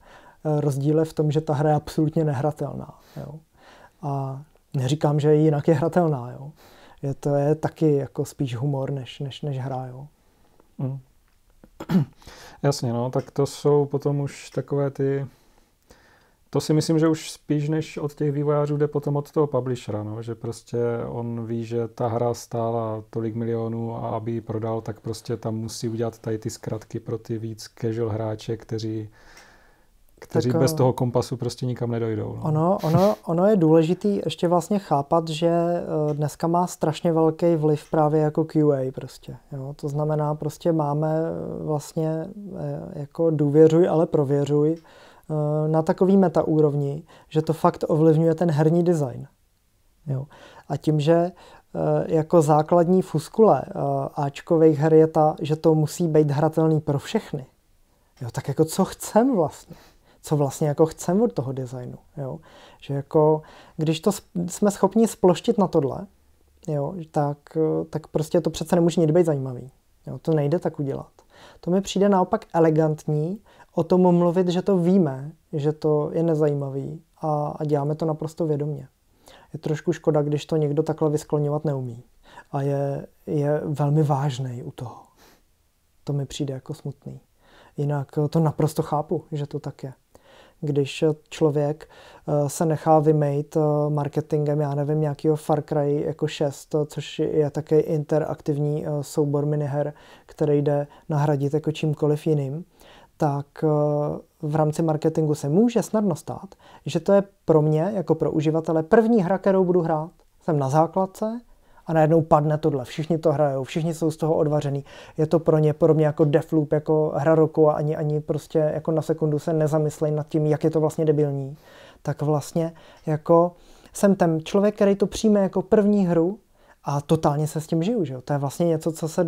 Rozdíl je v tom, že ta hra je absolutně nehratelná. Jo. A neříkám, že jinak je hratelná. Jo. Je, to je taky jako spíš humor, než, než, než hra. Jo. Mm. [CLEARS THROAT] Jasně, no, tak to jsou potom už takové ty to si myslím, že už spíš než od těch vývojářů jde potom od toho publishera, no? že prostě on ví, že ta hra stála tolik milionů a aby ji prodal, tak prostě tam musí udělat tady ty zkratky pro ty víc casual hráče, kteří kteří tak, bez eh, toho kompasu prostě nikam nedojdou. No. Ono, ono, ono je důležitý ještě vlastně chápat, že eh, dneska má strašně velký vliv právě jako QA prostě. Jo? To znamená prostě máme eh, vlastně jako důvěřuj, ale prověřuj Eh, na takový meta úrovni, že to fakt ovlivňuje ten herní design. Jo. A tím, že eh, jako základní fuskule eh, Ačkových her je ta, že to musí být hratelný pro všechny. Jo, tak jako co chcem vlastně? Co vlastně jako chcem od toho designu? Jo? Že jako, když to jsme schopni sploštit na tohle, jo, tak, tak prostě to přece nemůže nikdy být zajímavý. Jo, to nejde tak udělat. To mi přijde naopak elegantní o tom mluvit, že to víme, že to je nezajímavý a, a děláme to naprosto vědomě. Je trošku škoda, když to někdo takhle vysklonovat neumí. A je, je velmi vážný u toho. To mi přijde jako smutný. Jinak to naprosto chápu, že to tak je. Když člověk eh, se nechá vymejt eh, marketingem, já nevím, nějakého Far Cry jako 6, eh, což je také interaktivní soubor miniher, který jde nahradit jako čímkoliv jiným, tak eh, v rámci marketingu se může snadno stát, že to je pro mě, jako pro uživatele, první hra, kterou budu hrát. Jsem na základce a najednou padne tohle. Všichni to hrajou, všichni jsou z toho odvařený. Je to pro ně podobně jako Defloop, jako hra roku a ani, ani prostě jako na sekundu se nezamyslej nad tím, jak je to vlastně debilní. Tak vlastně jako jsem ten člověk, který to přijme jako první hru a totálně se s tím žiju, že jo? To je vlastně něco, co se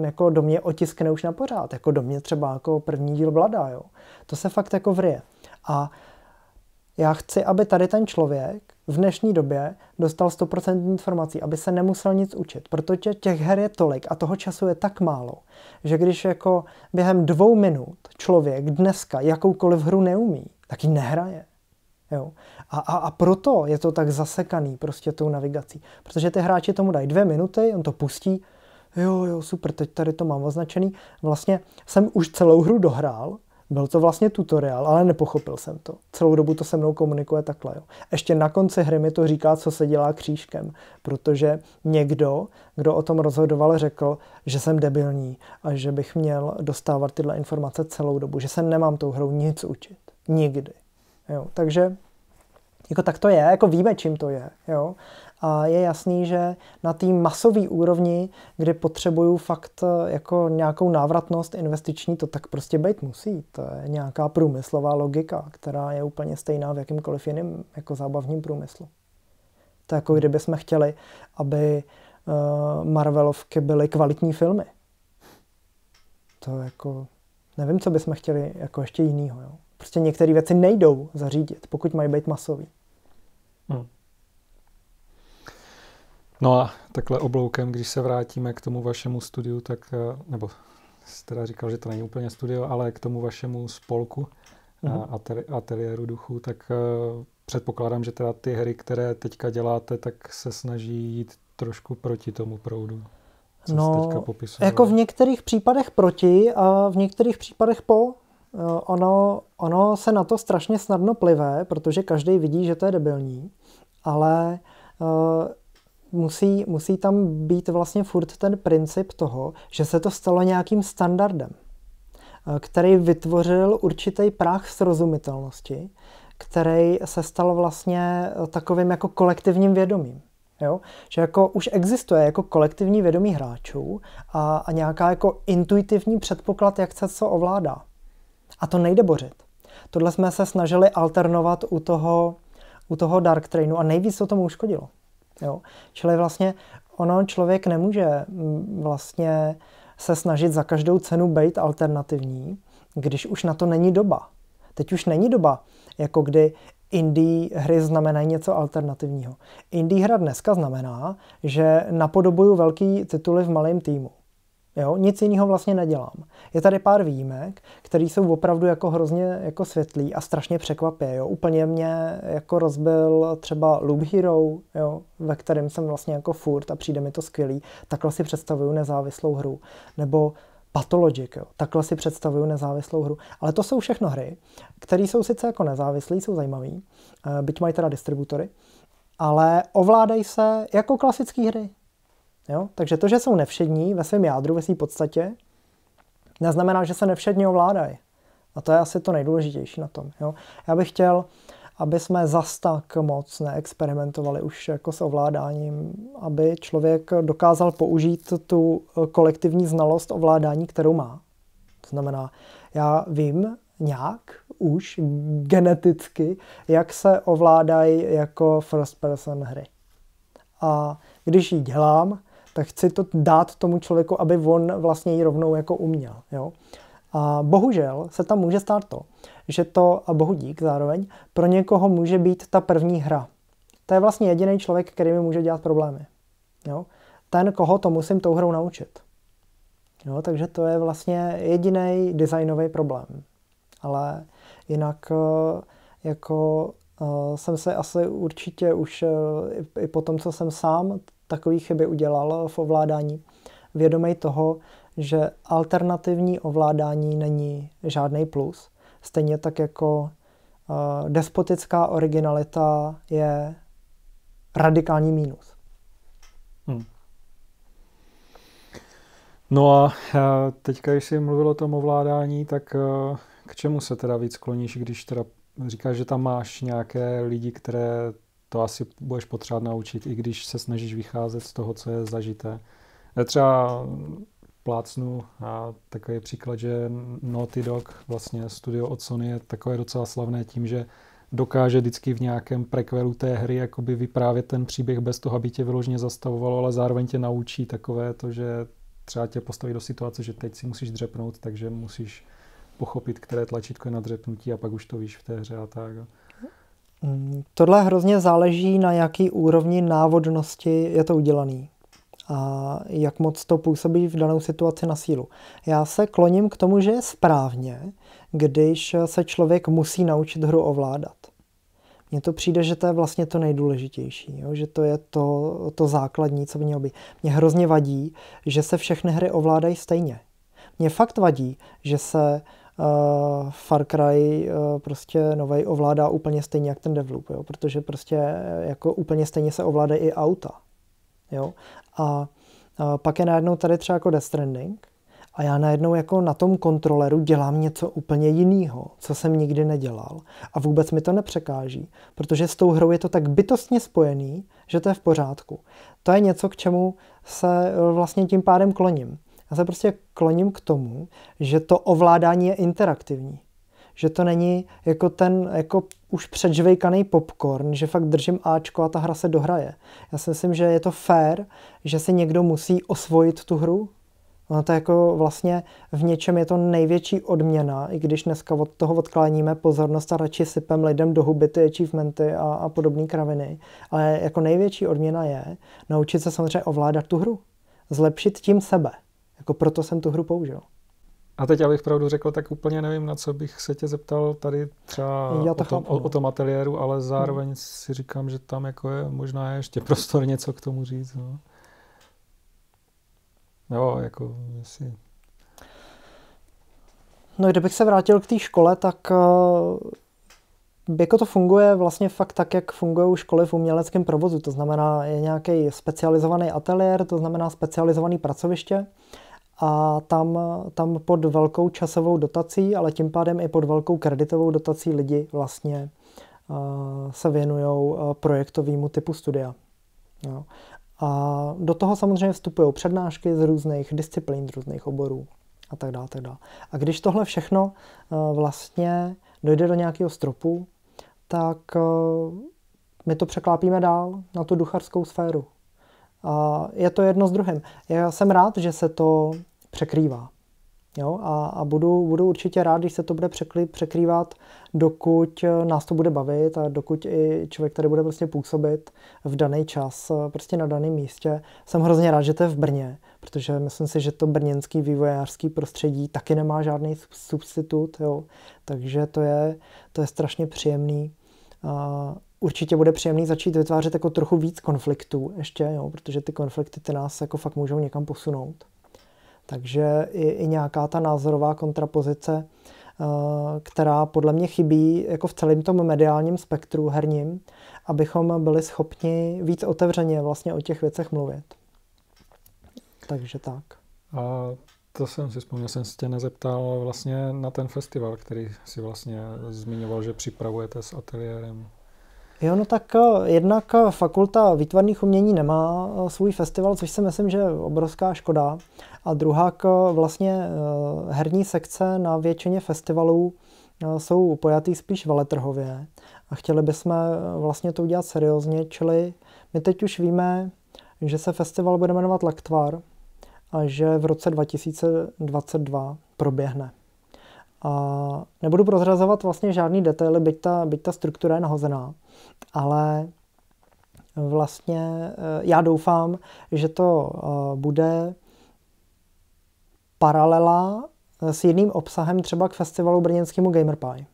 jako do mě otiskne už na pořád, jako do mě třeba jako první díl Blada, jo? To se fakt jako vrije. A já chci, aby tady ten člověk v dnešní době dostal 100% informací, aby se nemusel nic učit, protože těch her je tolik a toho času je tak málo, že když jako během dvou minut člověk dneska jakoukoliv hru neumí, tak ji nehraje. Jo. A, a, a proto je to tak zasekaný prostě tou navigací. Protože ty hráči tomu dají dvě minuty, on to pustí, jo, jo, super, teď tady to mám označený. Vlastně jsem už celou hru dohrál, byl to vlastně tutoriál, ale nepochopil jsem to. Celou dobu to se mnou komunikuje takhle. Jo. Ještě na konci hry mi to říká, co se dělá křížkem, protože někdo, kdo o tom rozhodoval, řekl, že jsem debilní a že bych měl dostávat tyhle informace celou dobu, že se nemám tou hrou nic učit. Nikdy. Jo. Takže jako tak to je, jako víme, čím to je. Jo. A je jasný, že na té masové úrovni, kde potřebuju fakt eh, jako nějakou návratnost investiční, to tak prostě být musí. To je nějaká průmyslová logika, která je úplně stejná v jakýmkoliv jiném jako zábavním průmyslu. To je jako kdyby jsme chtěli, aby eh, Marvelovky byly kvalitní filmy. To jako, nevím, co bychom chtěli jako ještě jinýho, jo. Prostě některé věci nejdou zařídit, pokud mají být masový. Hmm. No a takhle obloukem, když se vrátíme k tomu vašemu studiu, tak, eh, nebo jste teda říkal, že to není úplně studio, ale k tomu vašemu spolku mm-hmm. a mhm. ateliéru duchu, tak eh, předpokládám, že teda ty hry, které teďka děláte, tak se snaží jít trošku proti tomu proudu. Co no, teďka popisoval. jako v některých případech proti a v některých případech po. Eh, ono, ono se na to strašně snadno plive, protože každý vidí, že to je debilní, ale eh, musí, musí tam být vlastně furt ten princip toho, že se to stalo nějakým standardem, eh, který vytvořil určitý práh srozumitelnosti, který se stal vlastně takovým jako kolektivním vědomím. Jo? Že jako už existuje jako kolektivní vědomí hráčů a, a nějaká jako intuitivní předpoklad, jak se co ovládá. A to nejde bořit. Tohle jsme se snažili alternovat u toho, u toho dark trainu a nejvíc to tomu uškodilo. Jo? Čili vlastně ono člověk nemůže mm, vlastně se snažit za každou cenu být alternativní, když už na to není doba. Teď už není doba, jako kdy indie hry znamenají něco alternativního. Indie hra dneska znamená, že napodobuju velký tituly v malém týmu. Jo? Nic jiného vlastně nedělám. Je tady pár výjimek, které jsou opravdu jako hrozně jako světlý a strašně překvapě. Jo? Úplně mě jako rozbil třeba Loop Hero, jo? ve kterém jsem vlastně jako furt a přijde mi to skvělý. Takhle si představuju nezávislou hru. Nebo Pathologic, jo. takhle si představuju nezávislou hru. Ale to jsou všechno hry, které jsou sice jako nezávislé, jsou zajímavé, eh, byť mají teda distributory, ale ovládají se jako klasické hry. Jo? Takže to, že jsou nevšední ve svém jádru, ve své podstatě, neznamená, že se nevšedně ovládají. A to je asi to nejdůležitější na tom. Jo? Já bych chtěl, aby jsme zas tak moc neexperimentovali už jako s ovládáním, aby člověk dokázal použít tu kolektivní znalost ovládání, kterou má. To znamená, já vím nějak už geneticky, jak se ovládají jako first person hry. A když ji dělám, tak chci to dát tomu člověku, aby on vlastně ji rovnou jako uměl. Jo? A bohužel se tam může stát to, že to, a bohu dík zároveň, pro někoho může být ta první hra. To je vlastně jediný člověk, který mi může dělat problémy. Jo? Ten, koho to musím tou hrou naučit. Jo, takže to je vlastně jediný designový problém. Ale jinak eh, jako eh, jsem se asi určitě už eh, i po tom, co jsem sám, takové chyby udělal v ovládání, vědomej toho, že alternativní ovládání není žádný plus. Stejně tak jako uh, despotická originalita je radikální mínus. Hmm. No a eh, teďka, když jsi mluvil o tom ovládání, tak eh, k čemu se teda víc kloníš, když teda říkáš, že tam máš nějaké lidi, které to asi budeš potřebovat naučit, i když se snažíš vycházet z toho, co je zažité. Třeba plácnu a takový příklad, že Naughty Dog, vlastně studio od Sony, je takové docela slavné tím, že dokáže vždycky v nějakém prequelu té hry jakoby vyprávět ten příběh bez toho, aby tě vyložně zastavovalo, ale zároveň tě naučí takové to, že třeba tě postaví do situace, že teď si musíš dřepnout, takže musíš pochopit, které tlačítko je na dřepnutí a pak už to víš v té hře a tak. Tohle hrozně záleží na jaký úrovni návodnosti je to udělaný a jak moc to působí v danou situaci na sílu. Já se kloním k tomu, že je správně, když se člověk musí naučit hru ovládat. Mně to přijde, že to je vlastně to nejdůležitější, jo? že to je to, to základní, co by mělo být. Mně hrozně vadí, že se všechny hry ovládají stejně. Mně fakt vadí, že se uh, Far Cry uh, prostě novej ovládá úplně stejně jak ten Devloop, jo? protože prostě eh, jako úplně stejně se ovládá i auta. Jo? A uh, pak je najednou tady třeba jako Death Stranding a já najednou jako na tom kontroleru dělám něco úplně jiného, co jsem nikdy nedělal a vůbec mi to nepřekáží, protože s tou hrou je to tak bytostně spojený, že to je v pořádku. To je něco, k čemu se vlastně tím pádem kloním. Já se prostě kloním k tomu, že to ovládání je interaktivní. Že to není jako ten jako už předžvejkaný popcorn, že fakt držím Ačko a ta hra se dohraje. Já si myslím, že je to fair, že si někdo musí osvojit tu hru. Ono to jako vlastně v něčem je to největší odměna, i když dneska od toho odkláníme pozornost a radši sypem lidem do huby ty achievementy a, a podobné kraviny. Ale jako největší odměna je naučit se samozřejmě ovládat tu hru. Zlepšit tím sebe. Jako proto jsem tu hru použil. A teď, abych pravdu řekl, tak úplně nevím, na co bych se tě zeptal tady třeba Já to o, tom, o, o tom ateliéru, ale hmm. zároveň hmm. si říkám, že tam jako je možná je ještě prostor něco k tomu říct. No. Jo, jako jestli... No kdybych se vrátil k té škole, tak eh, jako to funguje vlastně fakt tak, jak fungují školy v uměleckém provozu. To znamená, je nějaký specializovaný ateliér, to znamená specializovaný pracoviště, a tam, tam pod velkou časovou dotací, ale tím pádem i pod velkou kreditovou dotací lidi vlastně eh, se věnují eh, projektovému typu studia. Jo. A do toho samozřejmě vstupují přednášky z různých disciplín, z různých oborů a tak dále. Tak dále. A když tohle všechno eh, vlastně dojde do nějakého stropu, tak my to překlápíme dál na tu ducharskou sféru. A je to jedno s druhým. Já jsem rád, že se to překrývá. Jo? A, a budu, budu určitě rád, když se to bude překli, překrývat, dokud eh, nás to bude bavit a dokud i člověk tady bude prostě působit v daný čas, eh, prostě na daném místě. Jsem hrozně rád, že to je v Brně, protože myslím si, že to brněnský vývojářský prostředí taky nemá žádný substitut, jo? takže to je, to je strašně příjemný. A určitě bude příjemný začít vytvářet jako trochu víc konfliktů ještě, jo? protože ty konflikty ty nás jako fakt můžou někam posunout. Takže i, i nějaká ta názorová kontrapozice, eh, která podle mě chybí jako v celém tom mediálním spektru herním, abychom byli schopni víc otevřeně vlastně o těch věcech mluvit. Takže tak. A to jsem si vzpomněl, jsem se tě nezeptal vlastně na ten festival, který si vlastně zmiňoval, že připravujete s ateliérem. Jo, no tak eh, jednak eh, fakulta výtvarných umění nemá eh, svůj festival, což si myslím, že je obrovská škoda. A druhá vlastně herní sekce na většině festivalů jsou pojatý spíš veletrhově a chtěli bychom vlastně to udělat seriózně, čili my teď už víme, že se festival bude jmenovat Lektvar a že v roce 2022 proběhne. A nebudu prozrazovat vlastně žádný detaily, byť ta, byť ta struktura je nahozená, ale vlastně eh, já doufám, že to eh, bude paralela eh, s jedným obsahem třeba k festivalu brněnskému GamerPie.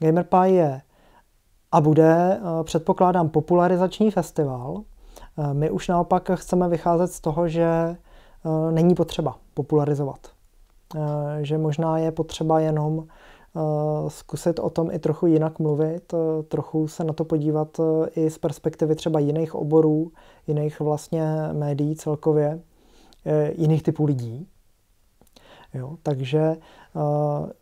GamerPie je a bude, předpokládám, popularizační festival. My už naopak chceme vycházet z toho, že není potřeba popularizovat Eh, že možná je potřeba jenom eh, zkusit o tom i trochu jinak mluvit, eh, trochu se na to podívat i z perspektivy třeba jiných oborů, jiných vlastně médií celkově, jiných typů lidí. Jo, takže uh,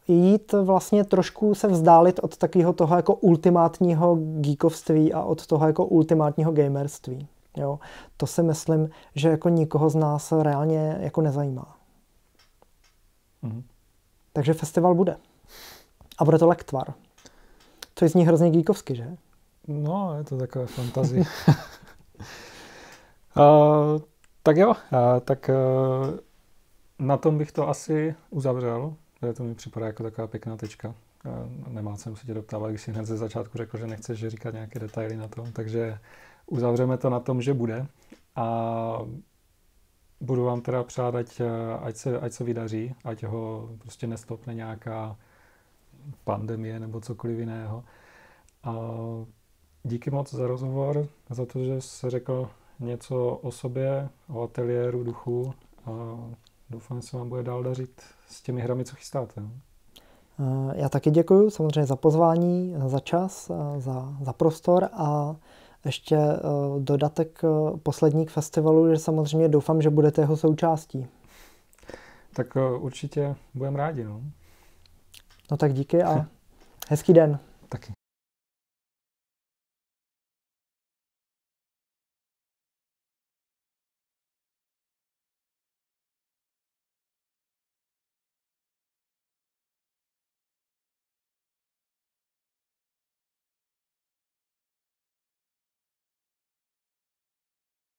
jít vlastně trošku se vzdálit od takového toho jako ultimátního geekovství a od toho jako ultimátního gamerství. Jo, to si myslím, že jako nikoho z nás reálně jako nezajímá. Mm-hmm. Takže festival bude. A bude to lektvar. To je z ní hrozně díkovsky, že? No, je to takové fantazie. uh, [LAUGHS] tak jo, uh, tak uh, na tom bych to asi uzavřel, protože to mi připadá jako taková pěkná tečka. Uh, nemá cenu se tě doptávat, když si hned ze začátku řekl, že nechceš říkat nějaké detaily na tom. takže uzavřeme to na tom, že bude. A budu vám teda přát, ať, eh, ať, se, ať se vydaří, ať ho prostě nestopne nějaká pandemie nebo cokoliv jiného. A díky moc za rozhovor, za to, že jsi řekl něco o sobě, o ateliéru duchu a doufám, že se vám bude dál dařit s těmi hrami, co chystáte. No. Eh, já taky děkuji samozřejmě za pozvání, za čas, eh, za, za prostor a ještě eh, dodatek eh, poslední k festivalu, že samozřejmě doufám, že budete jeho součástí. Tak eh, určitě budeme rádi. No. no tak díky a [LAUGHS] hezký den. Taky.